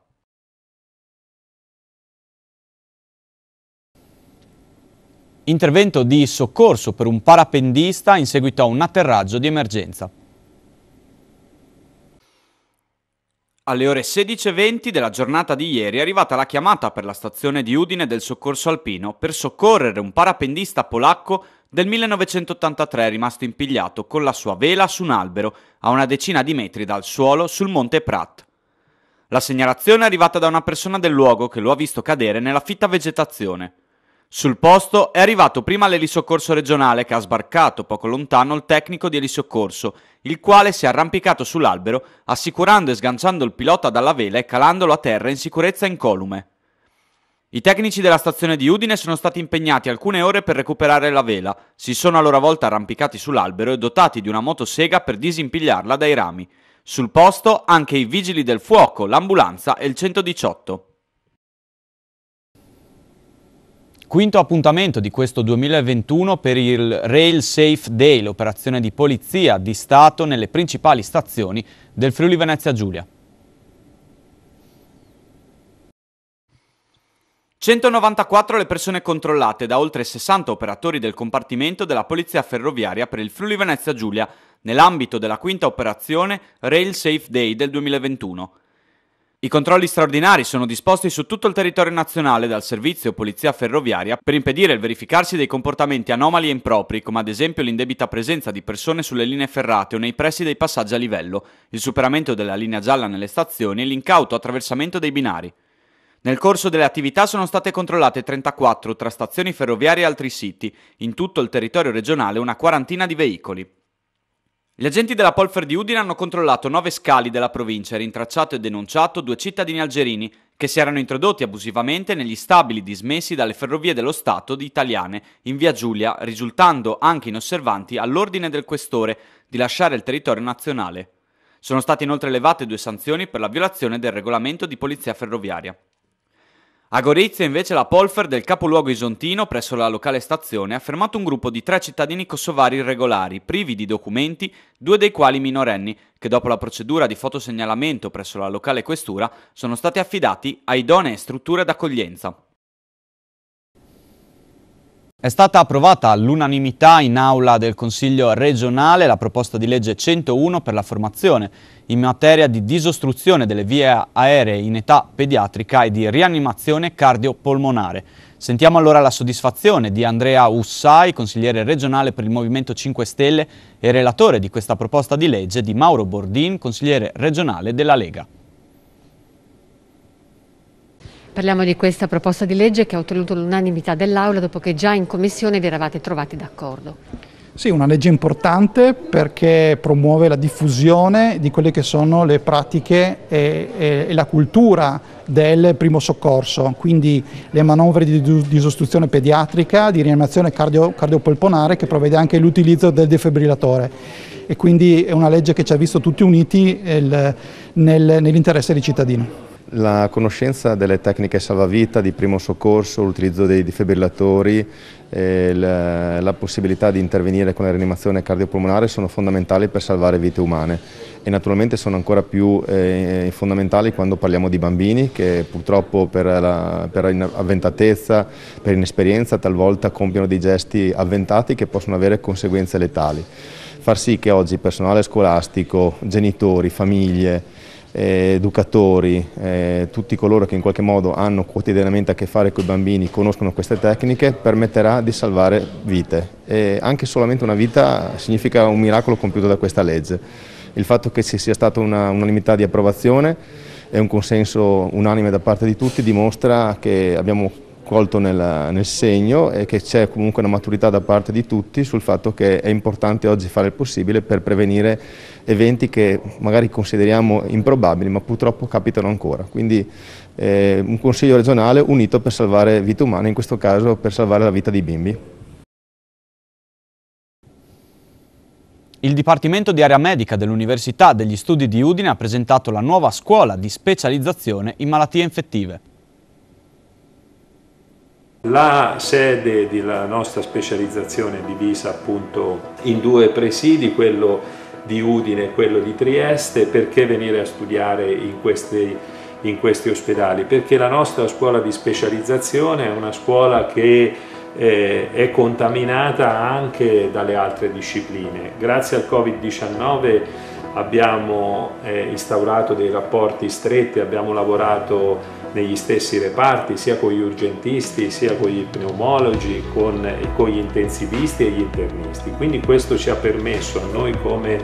intervento di soccorso per un parapendista in seguito a un atterraggio di emergenza. Alle ore 16.20 della giornata di ieri è arrivata la chiamata per la stazione di Udine del soccorso alpino per soccorrere un parapendista polacco del 1983 rimasto impigliato con la sua vela su un albero a una decina di metri dal suolo sul monte Prat. La segnalazione è arrivata da una persona del luogo che lo ha visto cadere nella fitta vegetazione. Sul posto è arrivato prima l'elisoccorso regionale che ha sbarcato poco lontano il tecnico di elisoccorso, il quale si è arrampicato sull'albero assicurando e sganciando il pilota dalla vela e calandolo a terra in sicurezza incolume. I tecnici della stazione di Udine sono stati impegnati alcune ore per recuperare la vela, si sono a loro volta arrampicati sull'albero e dotati di una motosega per disimpigliarla dai rami. Sul posto anche i vigili del fuoco, l'ambulanza e il 118. Quinto appuntamento di questo 2021 per il Rail Safe Day, l'operazione di polizia di Stato nelle principali stazioni del Friuli Venezia Giulia. 194 le persone controllate da oltre 60 operatori del compartimento della Polizia Ferroviaria per il Friuli Venezia Giulia nell'ambito della quinta operazione Rail Safe Day del 2021. I controlli straordinari sono disposti su tutto il territorio nazionale dal servizio Polizia Ferroviaria per impedire il verificarsi dei comportamenti anomali e impropri, come ad esempio l'indebita presenza di persone sulle linee ferrate o nei pressi dei passaggi a livello, il superamento della linea gialla nelle stazioni e l'incauto attraversamento dei binari. Nel corso delle attività sono state controllate 34 tra stazioni ferroviarie e altri siti, in tutto il territorio regionale una quarantina di veicoli. Gli agenti della Polfer di Udine hanno controllato nove scali della provincia e rintracciato e denunciato due cittadini algerini che si erano introdotti abusivamente negli stabili dismessi dalle ferrovie dello Stato di Italiane in via Giulia, risultando anche inosservanti all'ordine del questore di lasciare il territorio nazionale. Sono state inoltre elevate due sanzioni per la violazione del regolamento di polizia ferroviaria. A Gorizia invece la Polfer del capoluogo isontino presso la locale stazione ha fermato un gruppo di tre cittadini kosovari irregolari, privi di documenti, due dei quali minorenni, che dopo la procedura di fotosegnalamento presso la locale questura sono stati affidati a idonee strutture d'accoglienza. È stata approvata all'unanimità in aula del Consiglio regionale la proposta di legge 101 per la formazione in materia di disostruzione delle vie aeree in età pediatrica e di rianimazione cardiopolmonare. Sentiamo allora la soddisfazione di Andrea Ussai, consigliere regionale per il Movimento 5 Stelle e relatore di questa proposta di legge, di Mauro Bordin, consigliere regionale della Lega. Parliamo di questa proposta di legge che ha ottenuto l'unanimità dell'Aula dopo che già in Commissione vi eravate trovati d'accordo. Sì, una legge importante perché promuove la diffusione di quelle che sono le pratiche e, e, e la cultura del primo soccorso, quindi le manovre di disostruzione pediatrica, di rianimazione cardio, cardiopolponare che provvede anche l'utilizzo del defibrillatore e quindi è una legge che ci ha visto tutti uniti nel, nell'interesse dei cittadini. La conoscenza delle tecniche salvavita di primo soccorso, l'utilizzo dei defibrillatori, eh, la, la, possibilità di intervenire con la rianimazione cardiopolmonare sono fondamentali per salvare vite umane e naturalmente sono ancora più eh, fondamentali quando parliamo di bambini che purtroppo per, la, per avventatezza, per inesperienza talvolta compiono dei gesti avventati che possono avere conseguenze letali. Far sì che oggi personale scolastico, genitori, famiglie, eh, educatori, eh, tutti coloro che in qualche modo hanno quotidianamente a che fare con i bambini, conoscono queste tecniche, permetterà di salvare vite. E anche solamente una vita significa un miracolo compiuto da questa legge. Il fatto che ci sia stata un'unanimità di approvazione e un consenso unanime da parte di tutti dimostra che abbiamo colto nel, nel segno e che c'è comunque una maturità da parte di tutti sul fatto che è importante oggi fare il possibile per prevenire eventi che magari consideriamo improbabili ma purtroppo capitano ancora. Quindi eh, un consiglio regionale unito per salvare vite umane, in questo caso per salvare la vita dei bimbi. Il Dipartimento di Area Medica dell'Università degli Studi di Udine ha presentato la nuova scuola di specializzazione in malattie infettive. La sede della nostra specializzazione è divisa appunto in due presidi, quello di Udine e quello di Trieste, perché venire a studiare in questi, in questi ospedali? Perché la nostra scuola di specializzazione è una scuola che eh, è contaminata anche dalle altre discipline. Grazie al Covid-19 abbiamo eh, instaurato dei rapporti stretti, abbiamo lavorato negli stessi reparti, sia con gli urgentisti, sia con gli pneumologi, con, eh, con gli intensivisti e gli internisti. Quindi questo ci ha permesso a noi come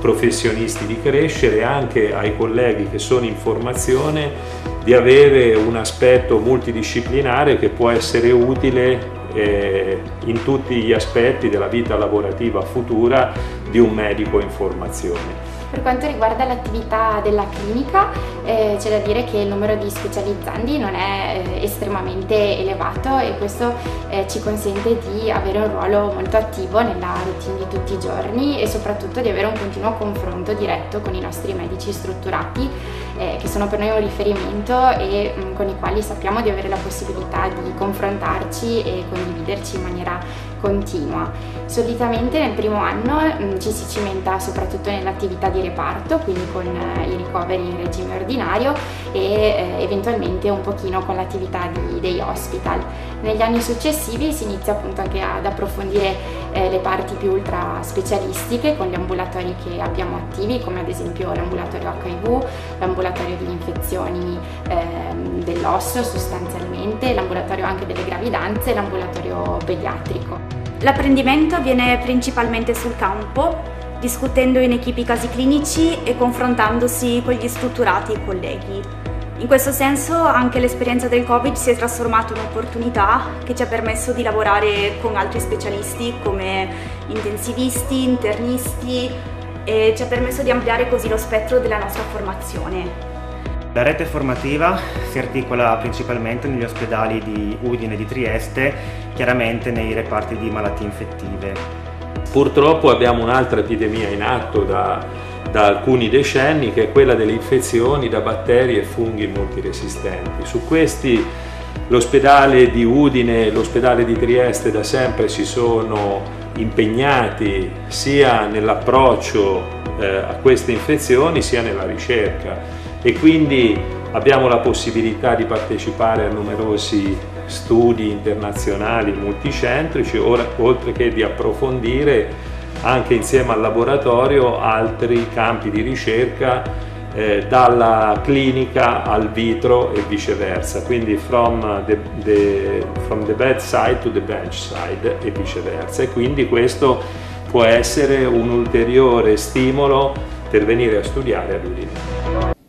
professionisti di crescere, anche ai colleghi che sono in formazione, di avere un aspetto multidisciplinare che può essere utile eh, in tutti gli aspetti della vita lavorativa futura di un medico in formazione. Per quanto riguarda l'attività della clinica eh, c'è da dire che il numero di specializzandi non è eh, estremamente elevato e questo eh, ci consente di avere un ruolo molto attivo nella routine di tutti i giorni e soprattutto di avere un continuo confronto diretto con i nostri medici strutturati eh, che sono per noi un riferimento e mh, mm, con i quali sappiamo di avere la possibilità di confrontarci e condividerci in maniera continua. Solitamente nel primo anno mm, ci si cimenta soprattutto nell'attività di reparto, quindi con eh, i ricoveri in regime ordinario e eh, eventualmente un pochino con l'attività dei hospital. Negli anni successivi si inizia appunto anche ad approfondire eh, le parti più ultra specialistiche con gli ambulatori che abbiamo attivi, come ad esempio l'ambulatorio HIV, l'ambulatorio di infezioni ehm, dell'osso sostanzialmente, l'ambulatorio anche delle gravidanze e l'ambulatorio pediatrico. L'apprendimento avviene principalmente sul campo, discutendo in equipi casi clinici e confrontandosi con gli strutturati e colleghi. In questo senso anche l'esperienza del Covid si è trasformata in un'opportunità che ci ha permesso di lavorare con altri specialisti come intensivisti, internisti e ci ha permesso di ampliare così lo spettro della nostra formazione. La rete formativa si articola principalmente negli ospedali di Udine e di Trieste, chiaramente nei reparti di malattie infettive. Purtroppo abbiamo un'altra epidemia in atto da, da alcuni decenni che è quella delle infezioni da batteri e funghi multiresistenti. Su questi l'ospedale di Udine e l'ospedale di Trieste da sempre si sono impegnati sia nell'approccio eh, a queste infezioni sia nella ricerca e quindi abbiamo la possibilità di partecipare a numerosi studi internazionali multicentrici, oltre che di approfondire anche insieme al laboratorio altri campi di ricerca eh, dalla clinica al vitro e viceversa, quindi from the, the, from the bedside to the benchside e viceversa e quindi questo può essere un ulteriore stimolo per venire a studiare ad Udine.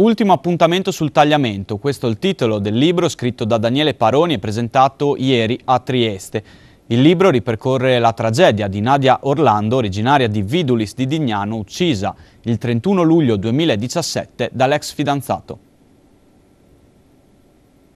Ultimo appuntamento sul tagliamento, questo è il titolo del libro scritto da Daniele Paroni e presentato ieri a Trieste. Il libro ripercorre la tragedia di Nadia Orlando, originaria di Vidulis di Dignano, uccisa il 31 luglio 2017 dall'ex fidanzato.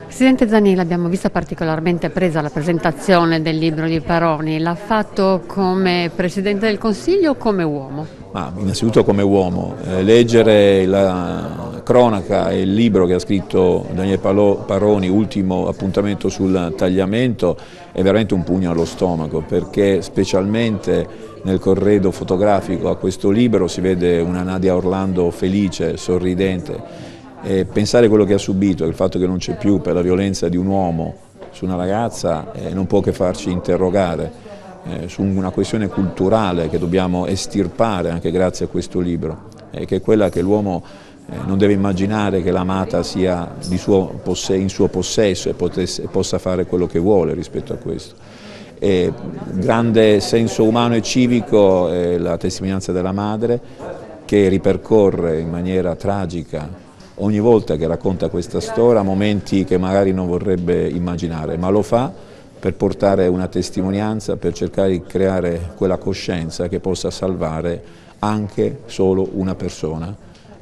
Presidente Zanni, l'abbiamo vista particolarmente presa alla presentazione del libro di Paroni. L'ha fatto come Presidente del Consiglio o come uomo? Ma innanzitutto come uomo. Eh, leggere la cronaca e il libro che ha scritto Daniele Paroni, ultimo appuntamento sul tagliamento, è veramente un pugno allo stomaco perché specialmente nel corredo fotografico a questo libro si vede una Nadia Orlando felice, sorridente e pensare quello che ha subito, il fatto che non c'è più per la violenza di un uomo su una ragazza, eh, non può che farci interrogare eh, su una questione culturale che dobbiamo estirpare anche grazie a questo libro, eh, che è quella che l'uomo eh, non deve immaginare che l'amata sia suo in suo possesso e, potesse, possa fare quello che vuole rispetto a questo. E grande senso umano e civico è la testimonianza della madre che ripercorre in maniera tragica ogni volta che racconta questa storia momenti che magari non vorrebbe immaginare, ma lo fa per portare una testimonianza, per cercare di creare quella coscienza che possa salvare anche solo una persona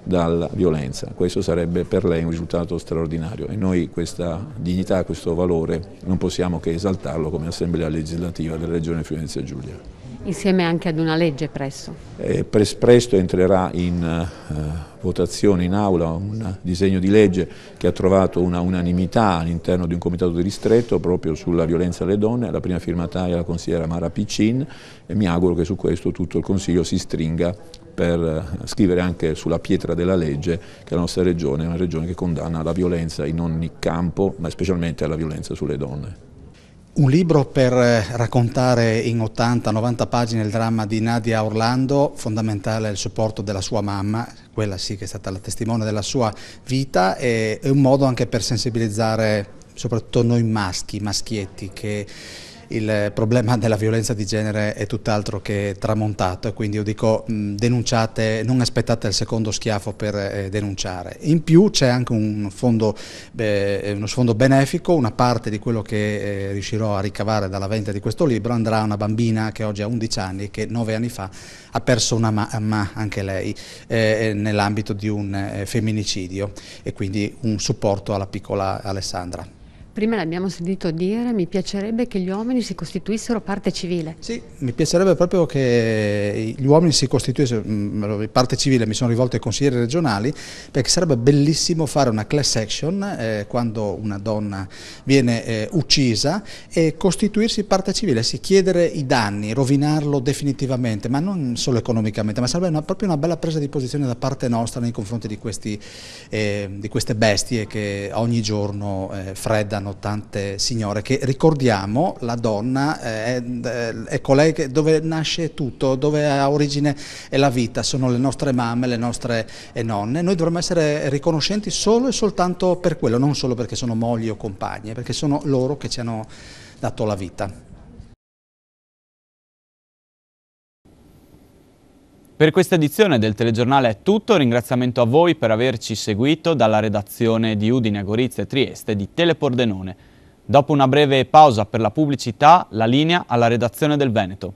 dalla violenza. Questo sarebbe per lei un risultato straordinario e noi questa dignità, questo valore non possiamo che esaltarlo come Assemblea legislativa della Regione Friulense Giulia insieme anche ad una legge presto. Eh, presto entrerà in eh, votazione in aula un disegno di legge che ha trovato una unanimità all'interno di un comitato di ristretto proprio sulla violenza alle donne, la prima firmataria è la consigliera Mara Piccin e mi auguro che su questo tutto il Consiglio si stringa per eh, scrivere anche sulla pietra della legge che la nostra regione è una regione che condanna la violenza in ogni campo, ma specialmente alla violenza sulle donne. Un libro per eh, raccontare in 80-90 pagine il dramma di Nadia Orlando, fondamentale il supporto della sua mamma, quella sì che è stata la testimone della sua vita, e è un modo anche per sensibilizzare soprattutto noi maschi, maschietti, che il problema della violenza di genere è tutt'altro che tramontato e quindi io dico denunciate, non aspettate il secondo schiaffo per eh, denunciare. In più c'è anche un fondo, uno sfondo benefico, una parte di quello che eh, riuscirò a ricavare dalla vendita di questo libro andrà a una bambina che oggi ha 11 anni e che 9 anni fa ha perso una mamma anche lei eh, eh, nell'ambito di un femminicidio e quindi un supporto alla piccola Alessandra. Prima l'abbiamo sentito dire, mi piacerebbe che gli uomini si costituissero parte civile. Sì, mi piacerebbe proprio che gli uomini si costituissero mm, parte civile, mi sono rivolto ai consiglieri regionali, perché sarebbe bellissimo fare una class action eh, quando una donna viene eh, uccisa e costituirsi parte civile, si chiedere i danni, rovinarlo definitivamente, ma non solo economicamente, ma sarebbe una, proprio una bella presa di posizione da parte nostra nei confronti di, questi, eh, di queste bestie che ogni giorno eh, freddano capitano tante signore che ricordiamo la donna eh, è, è colei dove nasce tutto, dove ha origine e la vita, sono le nostre mamme, le nostre eh, nonne, noi dovremmo essere riconoscenti solo e soltanto per quello, non solo perché sono mogli o compagne, perché sono loro che ci hanno dato la vita. Per questa edizione del telegiornale è tutto, ringraziamento a voi per averci seguito dalla redazione di Udine, Gorizia e Trieste di Telepordenone. Dopo una breve pausa per la pubblicità, la linea alla redazione del Veneto.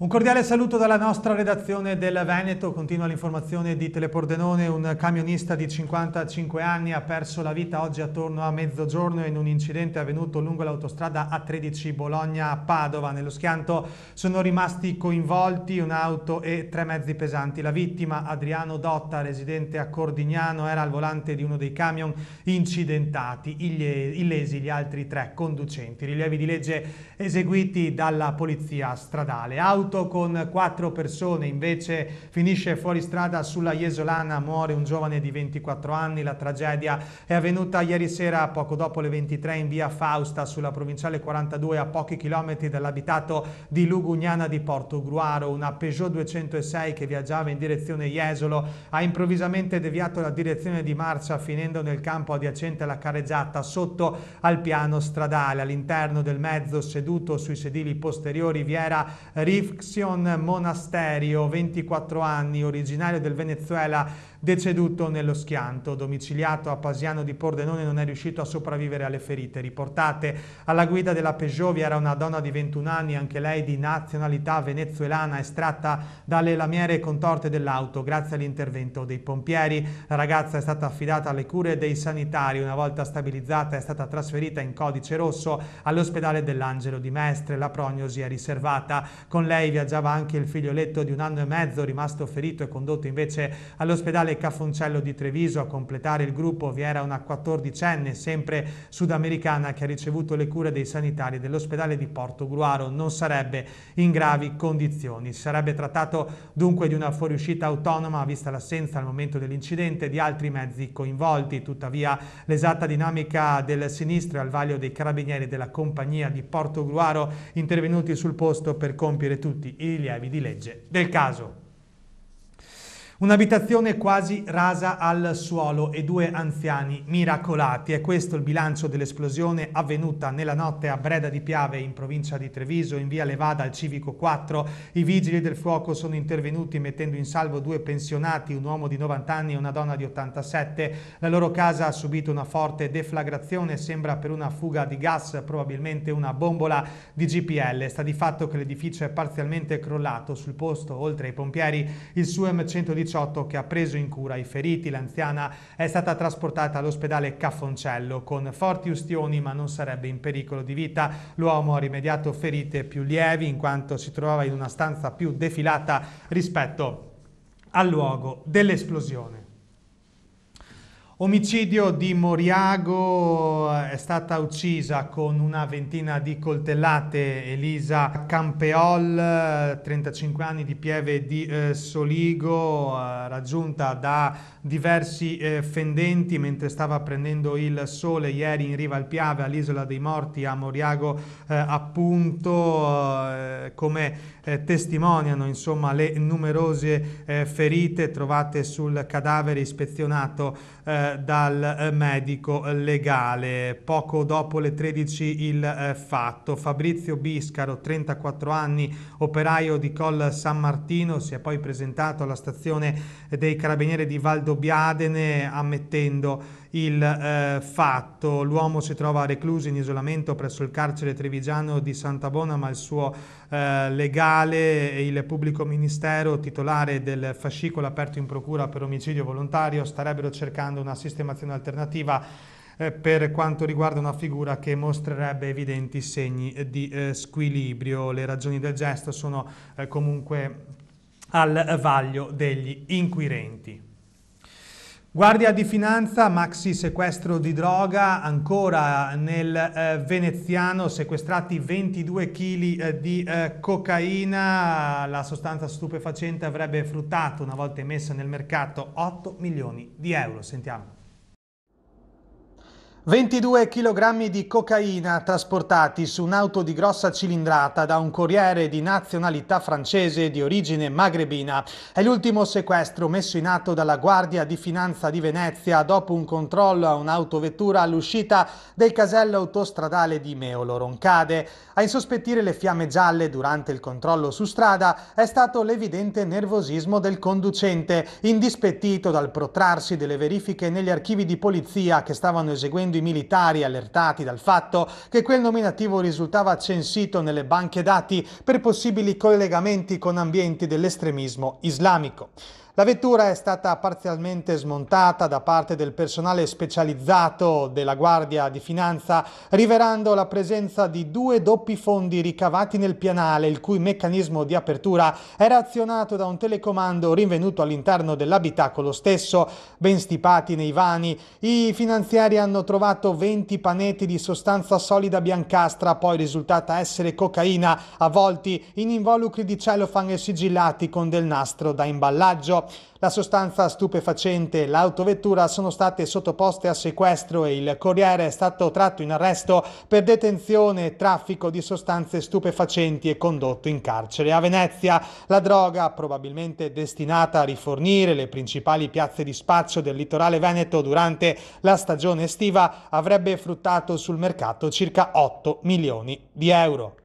Un cordiale saluto dalla nostra redazione del Veneto, continua l'informazione di Telepordenone, un camionista di 55 anni ha perso la vita oggi attorno a mezzogiorno in un incidente avvenuto lungo l'autostrada A13 Bologna-Padova. Nello schianto sono rimasti coinvolti un'auto e tre mezzi pesanti. La vittima, Adriano Dotta, residente a Cordignano, era al volante di uno dei camion incidentati, illesi gli altri tre conducenti. Rilievi di legge eseguiti dalla polizia stradale. Auto auto con quattro persone, invece finisce fuori strada sulla Jesolana, muore un giovane di 24 anni, la tragedia è avvenuta ieri sera poco dopo le 23 in via Fausta sulla provinciale 42 a pochi chilometri dall'abitato di Lugugnana di Porto Gruaro, una Peugeot 206 che viaggiava in direzione Jesolo ha improvvisamente deviato la direzione di marcia finendo nel campo adiacente alla carreggiata sotto al piano stradale. All'interno del mezzo seduto sui sedili posteriori vi era Rif Friction Monasterio, 24 anni, originario del Venezuela, deceduto nello schianto. Domiciliato a Pasiano di Pordenone non è riuscito a sopravvivere alle ferite riportate. Alla guida della Peugeot vi era una donna di 21 anni, anche lei di nazionalità venezuelana, estratta dalle lamiere contorte dell'auto grazie all'intervento dei pompieri. La ragazza è stata affidata alle cure dei sanitari. Una volta stabilizzata è stata trasferita in codice rosso all'ospedale dell'Angelo di Mestre. La prognosi è riservata. Con lei viaggiava anche il figlioletto di un anno e mezzo rimasto ferito e condotto invece all'ospedale Natale Cafoncello di Treviso. A completare il gruppo vi era una 14enne, sempre sudamericana, che ha ricevuto le cure dei sanitari dell'ospedale di Porto Gruaro. Non sarebbe in gravi condizioni. Si sarebbe trattato dunque di una fuoriuscita autonoma, vista l'assenza al momento dell'incidente di altri mezzi coinvolti. Tuttavia l'esatta dinamica del sinistro è al vaglio dei carabinieri della compagnia di Porto Gruaro intervenuti sul posto per compiere tutti i rilievi di legge del caso. Un'abitazione quasi rasa al suolo e due anziani miracolati. È questo il bilancio dell'esplosione avvenuta nella notte a Breda di Piave in provincia di Treviso in via Levada al Civico 4. I vigili del fuoco sono intervenuti mettendo in salvo due pensionati, un uomo di 90 anni e una donna di 87. La loro casa ha subito una forte deflagrazione, sembra per una fuga di gas, probabilmente una bombola di GPL. Sta di fatto che l'edificio è parzialmente crollato. Sul posto, oltre ai pompieri, il SUEM 110 2018 che ha preso in cura i feriti. L'anziana è stata trasportata all'ospedale Caffoncello con forti ustioni ma non sarebbe in pericolo di vita. L'uomo ha rimediato ferite più lievi in quanto si trovava in una stanza più defilata rispetto al luogo dell'esplosione. Omicidio di Moriago, eh, è stata uccisa con una ventina di coltellate Elisa Campeol, 35 eh, anni di Pieve di eh, Soligo, eh, raggiunta da diversi eh, fendenti mentre stava prendendo il sole ieri in riva al Piave all'isola dei Morti a Moriago eh, appunto come testimoniano insomma le numerose ferite trovate sul cadavere ispezionato eh, dal eh, medico legale. Poco dopo le 13 il eh, fatto. Fabrizio Biscaro, 34 anni, operaio di Col San Martino, si è poi presentato alla stazione dei Carabinieri di Valdobbiadene ammettendo il eh, fatto. L'uomo si trova recluso in isolamento presso il carcere trevigiano di Santa Bona, ma il suo eh, legale e il pubblico ministero titolare del fascicolo aperto in procura per omicidio volontario starebbero cercando una sistemazione alternativa eh, per quanto riguarda una figura che mostrerebbe evidenti segni eh, di eh, squilibrio. Le ragioni del gesto sono eh, comunque al vaglio degli inquirenti. Guardia di Finanza, maxi sequestro di droga, ancora nel eh, veneziano sequestrati 22 kg eh, di eh, cocaina, la sostanza stupefacente avrebbe fruttato una volta emessa nel mercato 8 milioni di euro. Sentiamo. 22 kg di cocaina trasportati su un'auto di grossa cilindrata da un corriere di nazionalità francese di origine magrebina. È l'ultimo sequestro messo in atto dalla Guardia di Finanza di Venezia dopo un controllo a un'autovettura all'uscita del casello autostradale di Meolo Roncade. A insospettire le fiamme gialle durante il controllo su strada è stato l'evidente nervosismo del conducente, indispettito dal protrarsi delle verifiche negli archivi di polizia che stavano eseguendo avendo i militari allertati dal fatto che quel nominativo risultava censito nelle banche dati per possibili collegamenti con ambienti dell'estremismo islamico. La vettura è stata parzialmente smontata da parte del personale specializzato della Guardia di Finanza, rivelando la presenza di due doppi fondi ricavati nel pianale, il cui meccanismo di apertura era azionato da un telecomando rinvenuto all'interno dell'abitacolo stesso, ben stipati nei vani. I finanziari hanno trovato 20 panetti di sostanza solida biancastra, poi risultata essere cocaina, avvolti in involucri di cellophane sigillati con del nastro da imballaggio la sostanza stupefacente. e L'autovettura sono state sottoposte a sequestro e il corriere è stato tratto in arresto per detenzione e traffico di sostanze stupefacenti e condotto in carcere. A Venezia la droga, probabilmente destinata a rifornire le principali piazze di spaccio del litorale veneto durante la stagione estiva, avrebbe fruttato sul mercato circa 8 milioni di euro.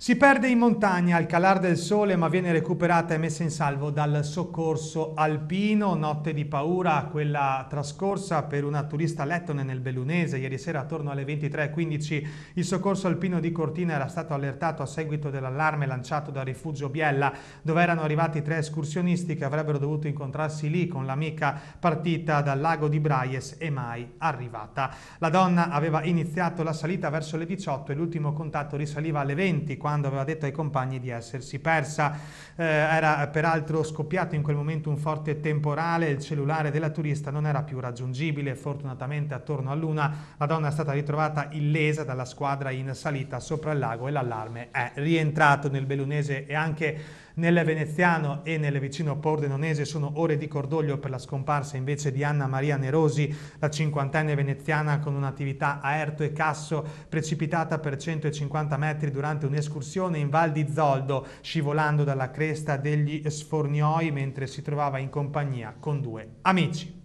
Si perde in montagna al calar del sole ma viene recuperata e messa in salvo dal soccorso alpino, notte di paura quella trascorsa per una turista lettone nel Bellunese, ieri sera attorno alle 23.15 il soccorso alpino di Cortina era stato allertato a seguito dell'allarme lanciato dal rifugio Biella dove erano arrivati tre escursionisti che avrebbero dovuto incontrarsi lì con l'amica partita dal lago di Braies e mai arrivata. La donna aveva iniziato la salita verso le 18 e l'ultimo contatto risaliva alle 20 quando aveva detto ai compagni di essersi persa. Eh, era peraltro scoppiato in quel momento un forte temporale, il cellulare della turista non era più raggiungibile, fortunatamente attorno a luna la donna è stata ritrovata illesa dalla squadra in salita sopra il lago e l'allarme è rientrato nel bellunese e anche nel veneziano e nel vicino Pordenonese sono ore di cordoglio per la scomparsa invece di Anna Maria Nerosi, la cinquantenne veneziana con un'attività a Erto e Casso precipitata per 150 metri durante un'escursione in Val di Zoldo, scivolando dalla cresta degli Sfornioi mentre si trovava in compagnia con due amici.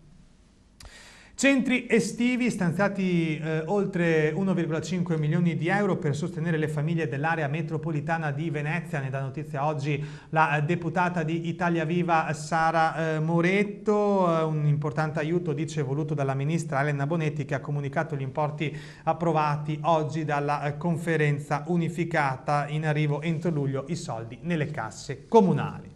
Centri estivi stanziati eh, oltre 1,5 milioni di euro per sostenere le famiglie dell'area metropolitana di Venezia, ne dà notizia oggi la eh, deputata di Italia Viva Sara eh, Moretto, eh, un importante aiuto dice voluto dalla ministra Elena Bonetti che ha comunicato gli importi approvati oggi dalla eh, conferenza unificata in arrivo entro luglio i soldi nelle casse comunali.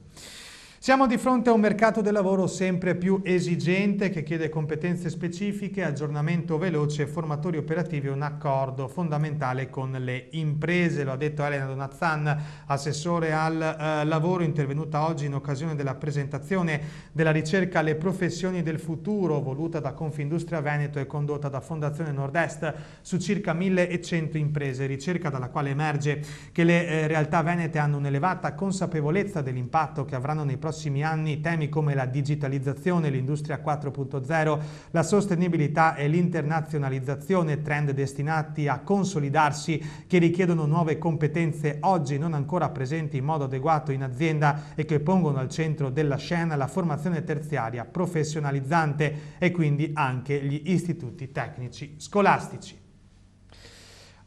Siamo di fronte a un mercato del lavoro sempre più esigente che chiede competenze specifiche, aggiornamento veloce, formatori operativi e un accordo fondamentale con le imprese. Lo ha detto Elena Donazzan, assessore al eh, lavoro, intervenuta oggi in occasione della presentazione della ricerca Le professioni del futuro, voluta da Confindustria Veneto e condotta da Fondazione Nord-Est su circa 1100 imprese. Ricerca dalla quale emerge che le eh, realtà venete hanno un'elevata consapevolezza dell'impatto che avranno nei prossimi prossimi anni temi come la digitalizzazione, l'industria 4.0, la sostenibilità e l'internazionalizzazione, trend destinati a consolidarsi che richiedono nuove competenze oggi non ancora presenti in modo adeguato in azienda e che pongono al centro della scena la formazione terziaria professionalizzante e quindi anche gli istituti tecnici scolastici.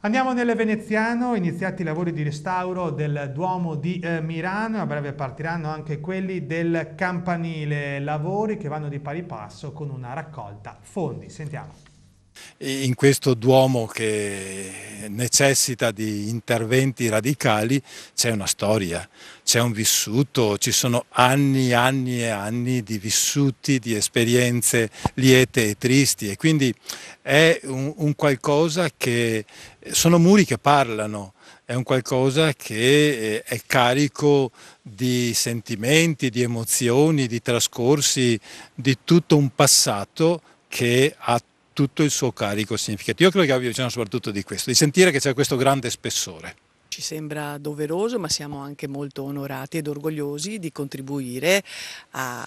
Andiamo nel veneziano, iniziati i lavori di restauro del Duomo di eh, Mirano, a breve partiranno anche quelli del campanile, lavori che vanno di pari passo con una raccolta fondi. Sentiamo. In questo Duomo che necessita di interventi radicali c'è una storia, c'è un vissuto, ci sono anni, e anni e anni di vissuti, di esperienze liete e tristi e quindi è un, un qualcosa che eh, sono muri che parlano, è un qualcosa che eh, è carico di sentimenti, di emozioni, di trascorsi, di tutto un passato che ha tutto il suo carico significativo. Io credo che abbia bisogno soprattutto di questo, di sentire che c'è questo grande spessore. Ci sembra doveroso, ma siamo anche molto onorati ed orgogliosi di contribuire a,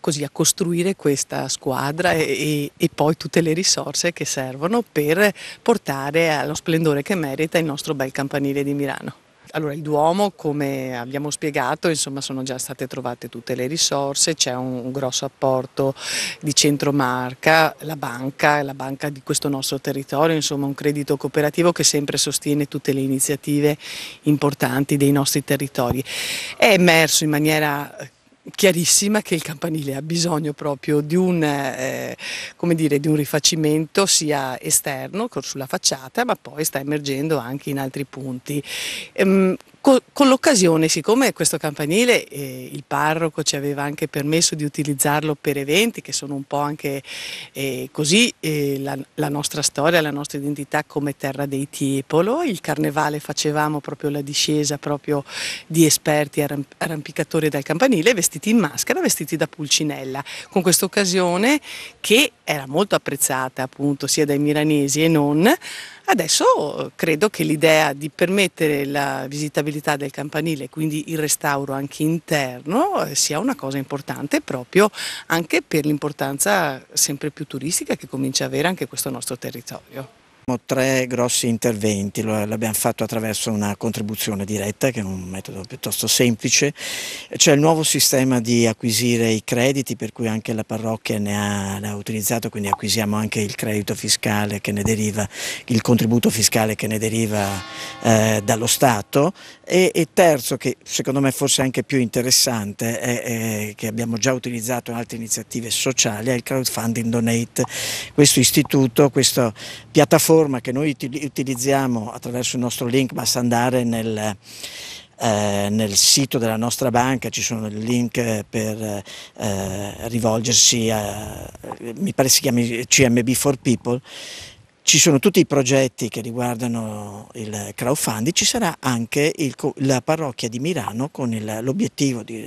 così, a costruire questa squadra e, e, poi tutte le risorse che servono per portare allo splendore che merita il nostro bel campanile di Milano. Allora, il Duomo, come abbiamo spiegato, insomma, sono già state trovate tutte le risorse, c'è un, un, grosso apporto di Centromarca, la banca, la banca di questo nostro territorio, insomma, un credito cooperativo che sempre sostiene tutte le iniziative importanti dei nostri territori. È emerso in maniera eh, chiarissima che il campanile ha bisogno proprio di un, eh, dire, di un rifacimento sia esterno sulla facciata ma poi sta emergendo anche in altri punti. Ehm, Co- con l'occasione, siccome questo campanile eh, il parroco ci aveva anche permesso di utilizzarlo per eventi che sono un po' anche eh, così eh, la, la, nostra storia, la nostra identità come terra dei Tiepolo, il carnevale facevamo proprio la discesa proprio di esperti arramp- arrampicatori dal campanile vestiti in maschera, vestiti da pulcinella, con questa occasione che era molto apprezzata appunto sia dai milanesi e non, Adesso eh, credo che l'idea di permettere la visitabilità del campanile, quindi il restauro anche interno, eh, sia una cosa importante proprio anche per l'importanza sempre più turistica che comincia a avere anche questo nostro territorio. Tre grossi interventi, l'abbiamo fatto attraverso una contribuzione diretta che è un metodo piuttosto semplice, c'è il nuovo sistema di acquisire i crediti per cui anche la parrocchia ne ha, ne ha, utilizzato, quindi acquisiamo anche il credito fiscale che ne deriva, il contributo fiscale che ne deriva eh, dallo Stato e, e, terzo che secondo me forse anche più interessante è, è, che abbiamo già utilizzato in altre iniziative sociali è il crowdfunding donate, questo istituto, questa piattaforma piattaforma che noi utilizziamo attraverso il nostro link, basta andare nel, eh, nel sito della nostra banca ci sono il link per eh, rivolgersi a, mi pare si chiami CMB for People, ci sono tutti i progetti che riguardano il crowdfunding, ci sarà anche il, la parrocchia di Milano con l'obiettivo di,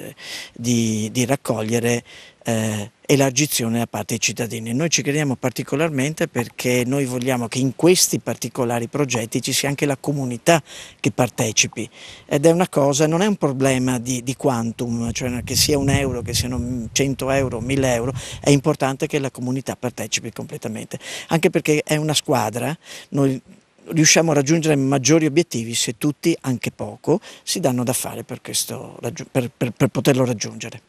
di, di raccogliere eh, elargizione da parte dei cittadini. Noi ci crediamo particolarmente perché noi vogliamo che in questi particolari progetti ci sia anche la comunità che partecipi ed è una cosa, non è un problema di, di quantum, cioè che sia un euro, che siano 100 euro, 1000 euro, è importante che la comunità partecipi completamente, anche perché è una squadra, noi riusciamo a raggiungere maggiori obiettivi se tutti, anche poco, si danno da fare per, questo, per, per, per poterlo raggiungere.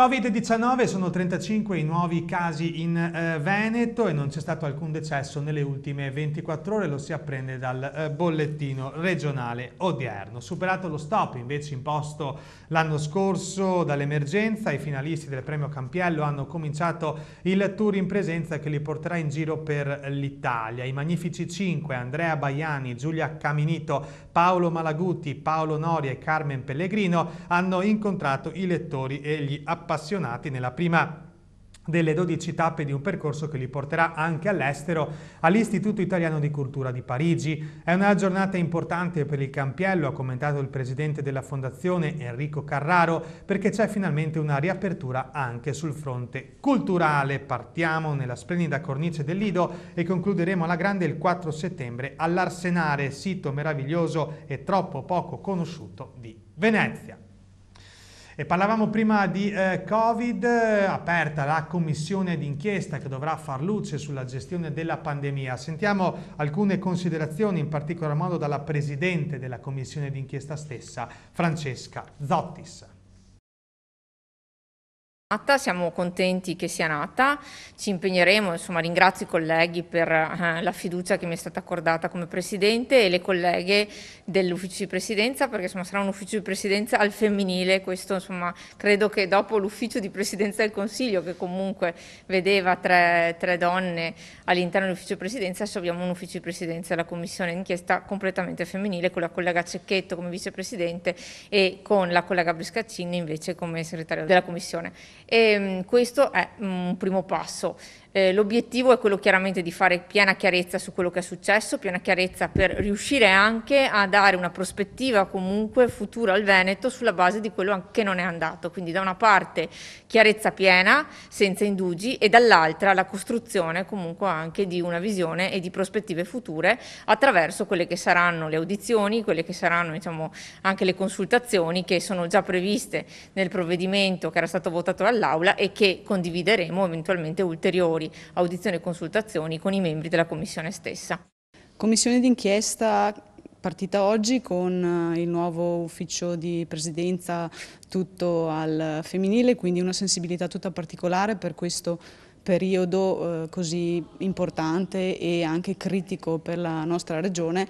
Covid-19 sono 35 i nuovi casi in eh, Veneto e non c'è stato alcun decesso nelle ultime 24 ore, lo si apprende dal eh, bollettino regionale odierno. Superato lo stop invece imposto l'anno scorso dall'emergenza, i finalisti del premio Campiello hanno cominciato il tour in presenza che li porterà in giro per l'Italia. I magnifici 5, Andrea Baiani, Giulia Caminito, Paolo Malaguti, Paolo Nori e Carmen Pellegrino hanno incontrato i lettori e gli appassionati appassionati nella prima delle 12 tappe di un percorso che li porterà anche all'estero, all'Istituto Italiano di Cultura di Parigi. È una giornata importante per il Campiello, ha commentato il presidente della fondazione Enrico Carraro, perché c'è finalmente una riapertura anche sul fronte culturale. Partiamo nella splendida cornice del Lido e concluderemo alla grande il 4 settembre all'Arsenare, sito meraviglioso e troppo poco conosciuto di Venezia. E parlavamo prima di eh, Covid, eh, aperta la commissione d'inchiesta che dovrà far luce sulla gestione della pandemia. Sentiamo alcune considerazioni, in particolar modo dalla Presidente della commissione d'inchiesta stessa, Francesca Zottis siamo contenti che sia nata, ci impegneremo, insomma ringrazio i colleghi per eh, la fiducia che mi è stata accordata come Presidente e le colleghe dell'Ufficio di Presidenza perché insomma, sarà un Ufficio di Presidenza al femminile, questo insomma credo che dopo l'Ufficio di Presidenza del Consiglio che comunque vedeva tre, tre donne all'interno dell'Ufficio di Presidenza, adesso abbiamo un Ufficio di Presidenza della Commissione d'inchiesta completamente femminile con la collega Cecchetto come Vicepresidente e con la collega Briscaccini invece come Segretario della Commissione. Ehm, questo è un primo passo. Eh, l'obiettivo è quello chiaramente di fare piena chiarezza su quello che è successo, piena chiarezza per riuscire anche a dare una prospettiva comunque futura al Veneto sulla base di quello che non è andato. Quindi da una parte chiarezza piena, senza indugi, e dall'altra la costruzione comunque anche di una visione e di prospettive future attraverso quelle che saranno le audizioni, quelle che saranno diciamo, anche le consultazioni che sono già previste nel provvedimento che era stato votato dall'Aula e che condivideremo eventualmente ulteriori ulteriori audizioni e consultazioni con i membri della Commissione stessa. Commissione d'inchiesta partita oggi con eh, il nuovo ufficio di presidenza tutto al femminile, quindi una sensibilità tutta particolare per questo periodo eh, così importante e anche critico per la nostra regione.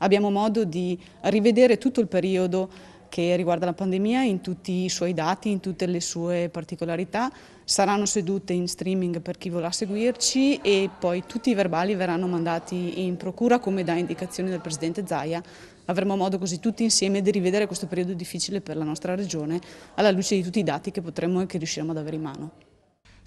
Abbiamo modo di rivedere tutto il periodo che riguarda la pandemia in tutti i suoi dati, in tutte le sue particolarità. Saranno sedute in streaming per chi vorrà seguirci e poi tutti i verbali verranno mandati in procura come da indicazione del Presidente Zaia. Avremo modo così tutti insieme di rivedere questo periodo difficile per la nostra Regione alla luce di tutti i dati che potremo e che riusciremo ad avere in mano.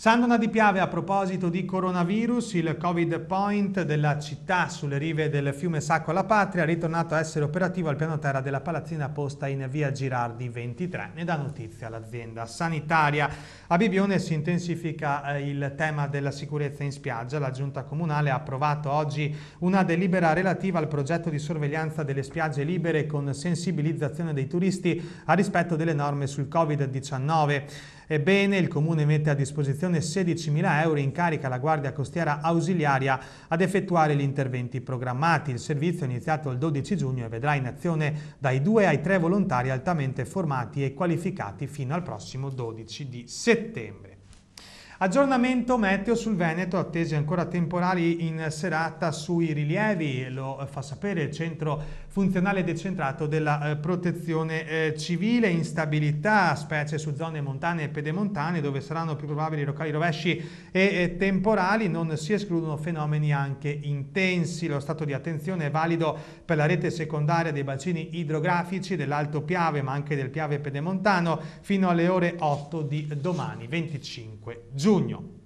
Sandona di Piave a proposito di coronavirus, il Covid Point della città sulle rive del fiume Sacco alla Patria è ritornato a essere operativo al piano terra della palazzina posta in via Girardi 23. Ne dà notizia l'azienda sanitaria. A Bibione si intensifica eh, il tema della sicurezza in spiaggia. La giunta comunale ha approvato oggi una delibera relativa al progetto di sorveglianza delle spiagge libere con sensibilizzazione dei turisti a rispetto delle norme sul Covid-19. Ebbene, il Comune mette a disposizione 16.000 euro e incarica la Guardia Costiera Ausiliaria ad effettuare gli interventi programmati. Il servizio è iniziato il 12 giugno e vedrà in azione dai due ai tre volontari altamente formati e qualificati fino al prossimo 12 di settembre. Aggiornamento meteo sul Veneto, attesi ancora temporali in serata sui rilievi, lo fa sapere il centro funzionale decentrato della eh, protezione eh, civile, instabilità, specie su zone montane e pedemontane dove saranno più probabili locali rovesci e, e temporali, non si escludono fenomeni anche intensi. Lo stato di attenzione è valido per la rete secondaria dei bacini idrografici dell'Alto Piave, ma anche del Piave pedemontano, fino alle ore 8 di domani, 25 giugno.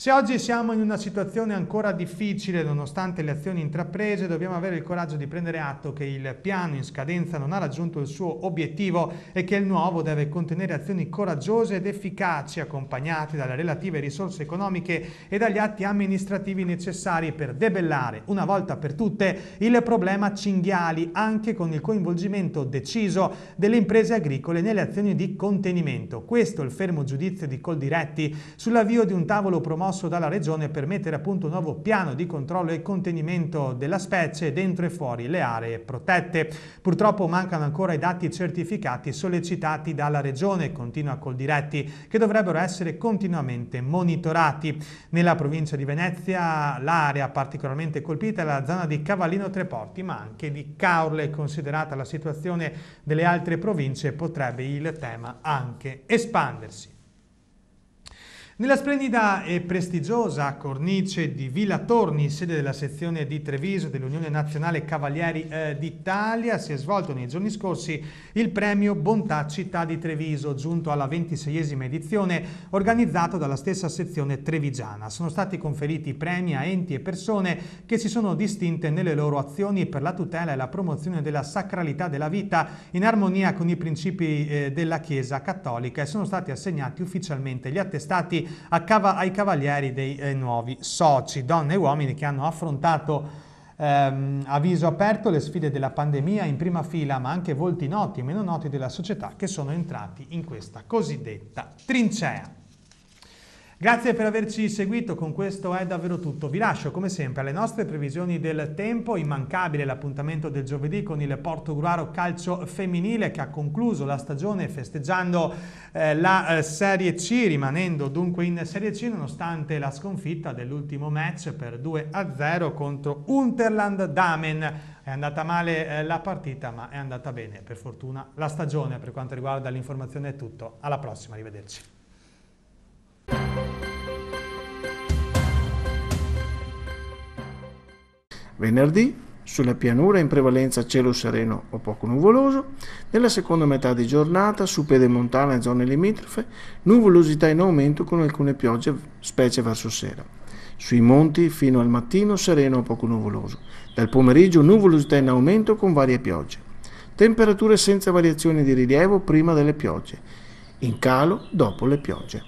Se oggi siamo in una situazione ancora difficile, nonostante le azioni intraprese, dobbiamo avere il coraggio di prendere atto che il piano in scadenza non ha raggiunto il suo obiettivo e che il nuovo deve contenere azioni coraggiose ed efficaci, accompagnate dalle relative risorse economiche e dagli atti amministrativi necessari per debellare una volta per tutte il problema cinghiali, anche con il coinvolgimento deciso delle imprese agricole nelle azioni di contenimento. Questo è il fermo giudizio di Coldiretti sull'avvio di un tavolo promosso promosso dalla Regione per mettere a punto un nuovo piano di controllo e contenimento della specie dentro e fuori le aree protette. Purtroppo mancano ancora i dati certificati sollecitati dalla Regione, continua col Coldiretti, che dovrebbero essere continuamente monitorati. Nella provincia di Venezia l'area particolarmente colpita è la zona di Cavallino Treporti, ma anche di Caorle, considerata la situazione delle altre province potrebbe il tema anche espandersi. Nella splendida e prestigiosa cornice di Villa Torni, sede della sezione di Treviso dell'Unione Nazionale Cavalieri eh, d'Italia, si è svolto nei giorni scorsi il premio Bontà Città di Treviso, giunto alla ventiseiesima edizione, organizzato dalla stessa sezione trevigiana. Sono stati conferiti premi a enti e persone che si sono distinte nelle loro azioni per la tutela e la promozione della sacralità della vita, in armonia con i principi eh, della Chiesa Cattolica, e sono stati assegnati ufficialmente gli attestati cav- ai cavalieri dei eh, nuovi soci, donne e uomini che hanno affrontato ehm, a viso aperto le sfide della pandemia in prima fila, ma anche volti noti e meno noti della società che sono entrati in questa cosiddetta trincea. Grazie per averci seguito, con questo è davvero tutto. Vi lascio come sempre alle nostre previsioni del tempo, immancabile l'appuntamento del giovedì con il Porto Gruaro Calcio Femminile che ha concluso la stagione festeggiando eh, la eh, Serie C, rimanendo dunque in Serie C nonostante la sconfitta dell'ultimo match per 2-0 contro Unterland Damen. È andata male eh, la partita ma è andata bene per fortuna la stagione. Per quanto riguarda l'informazione è tutto, alla prossima, arrivederci. Venerdì sulla pianura in prevalenza cielo sereno o poco nuvoloso, nella seconda metà di giornata su pedemontana e zone limitrofe nuvolosità in aumento con alcune piogge specie verso sera. Sui monti fino al mattino sereno o poco nuvoloso, dal pomeriggio nuvolosità in aumento con varie piogge. Temperature senza variazioni di rilievo prima delle piogge, in calo dopo le piogge.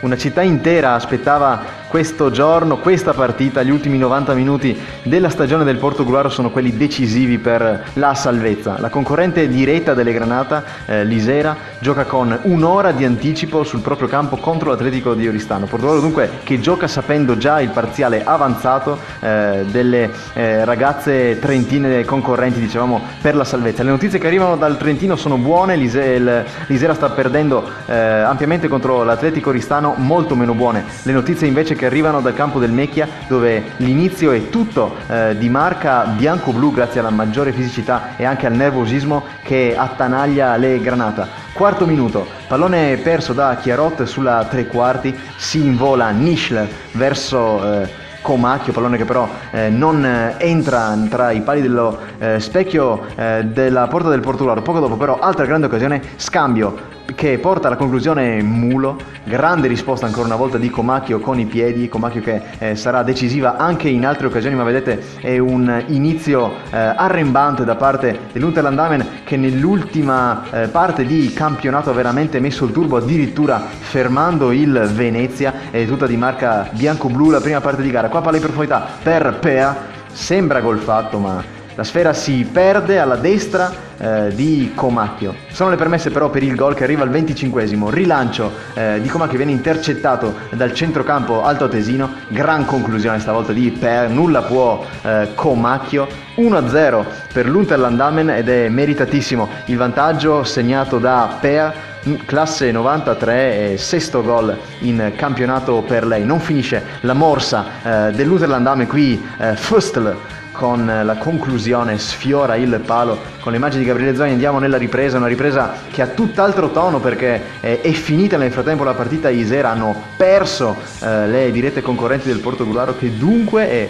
Una città intera aspettava questo giorno, questa partita, gli ultimi 90 minuti della stagione del Portogruaro sono quelli decisivi per la salvezza. La concorrente diretta delle Granata, eh, Lisera, gioca con un'ora di anticipo sul proprio campo contro l'Atletico di Oristano. Portogruaro dunque che gioca sapendo già il parziale avanzato eh, delle eh, ragazze trentine concorrenti, diciamo, per la salvezza. Le notizie che arrivano dal Trentino sono buone, Lisera sta perdendo eh, ampiamente contro l'Atletico Oristano, molto meno buone. Le notizie invece che che arrivano dal campo del Mecchia dove l'inizio è tutto eh, di marca bianco-blu grazie alla maggiore fisicità e anche al nervosismo che attanaglia le granata. Quarto minuto, pallone perso da Chiarot sulla tre quarti, si invola Nischler verso... Eh, Comacchio, pallone che però eh, non eh, entra tra i pali dello eh, specchio eh, della porta del Portularo. Poco dopo però altra grande occasione, scambio che porta alla conclusione Mulo, grande risposta ancora una volta di Comacchio con i piedi, Comacchio che eh, sarà decisiva anche in altre occasioni, ma vedete è un inizio eh, arrembante da parte dell'Unterlandamen che nell'ultima eh, parte di campionato ha veramente messo il turbo addirittura fermando il Venezia, è tutta di marca bianco-blu la prima parte di gara, qua palla in profondità per Pea, sembra gol fatto ma la sfera si perde alla destra eh, di Comacchio. Sono le permesse però per il gol che arriva al 25esimo. Rilancio eh, di Comacchio viene intercettato dal centrocampo Alto Tesino. Gran conclusione stavolta di Per, nulla può eh, Comacchio. 1-0 per l'Unterlandamen ed è meritatissimo il vantaggio segnato da Per mm, classe 93 e sesto gol in campionato per lei. Non finisce la morsa eh, dell'Uterlandame qui eh, Fustl con la conclusione sfiora il palo con le immagini di Gabriele Zoni andiamo nella ripresa una ripresa che ha tutt'altro tono perché eh, è finita nel frattempo la partita Isera hanno perso eh, le dirette concorrenti del Porto Gularo che dunque è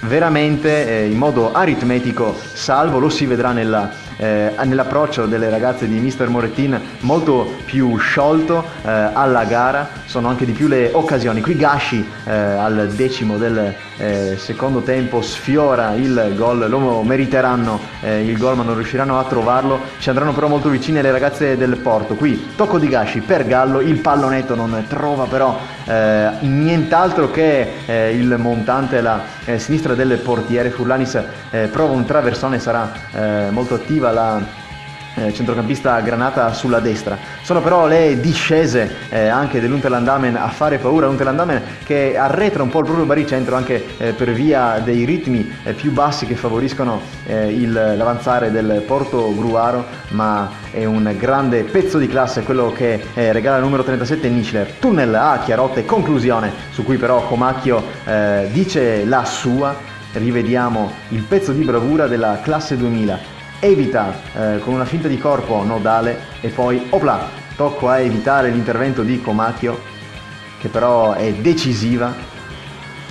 veramente eh, in modo aritmetico salvo lo si vedrà nella eh, nell'approccio delle ragazze di Mr. Morettin molto più sciolto eh, alla gara, sono anche di più le occasioni. Qui Gashi eh, al decimo del eh, secondo tempo sfiora il gol, lo meriteranno eh, il gol ma non riusciranno a trovarlo, ci andranno però molto vicine le ragazze del Porto. Qui tocco di Gashi per Gallo, il pallonetto non trova però eh, nient'altro che il montante, la sinistra del portiere, Furlanis prova un traversone, sarà molto attivo offensiva la eh, centrocampista Granata sulla destra. Sono però le discese eh, anche dell'Unterlandamen a fare paura, Unterlandamen che arretra un po' il proprio baricentro anche eh, per via dei ritmi eh, più bassi che favoriscono eh, il, l'avanzare del Porto Gruaro, ma è un grande pezzo di classe quello che eh, regala il numero 37 Nichler. Tunnel a Chiarotte, conclusione su cui però Comacchio dice la sua. Rivediamo il pezzo di bravura della classe 2000 evita eh, con una finta di corpo nodale e poi opla, tocco a evitare l'intervento di Comacchio che però è decisiva,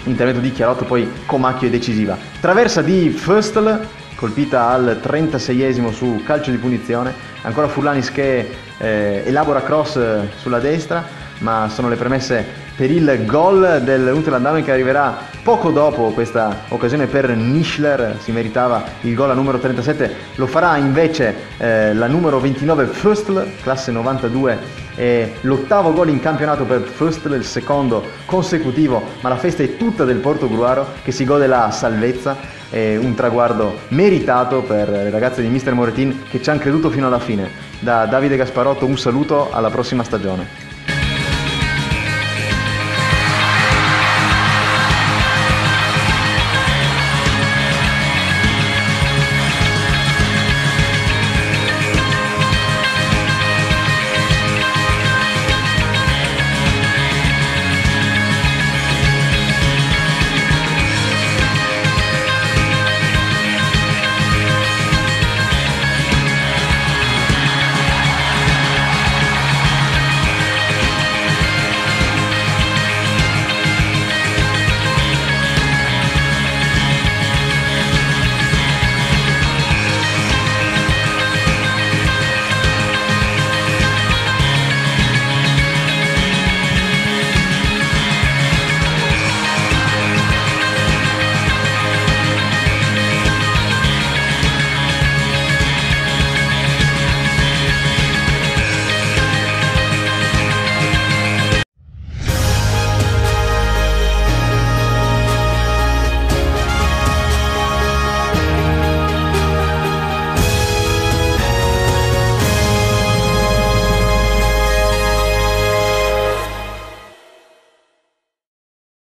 intervento di Chiarotto poi Comacchio è decisiva, traversa di Föstl colpita al 36esimo su calcio di punizione, ancora Furlanis che eh, elabora cross eh, sulla destra ma sono le premesse per il gol del Unterlandamen che arriverà poco dopo questa occasione per Nischler, si meritava il gol a numero 37, lo farà invece eh, la numero 29 Fürstl, classe 92 e l'ottavo gol in campionato per Fürstl, il secondo consecutivo, ma la festa è tutta del Portogruaro che si gode la salvezza un traguardo meritato per le ragazze di Mister Moretin che ci hanno creduto fino alla fine. Da Davide Gasparotto un saluto alla prossima stagione.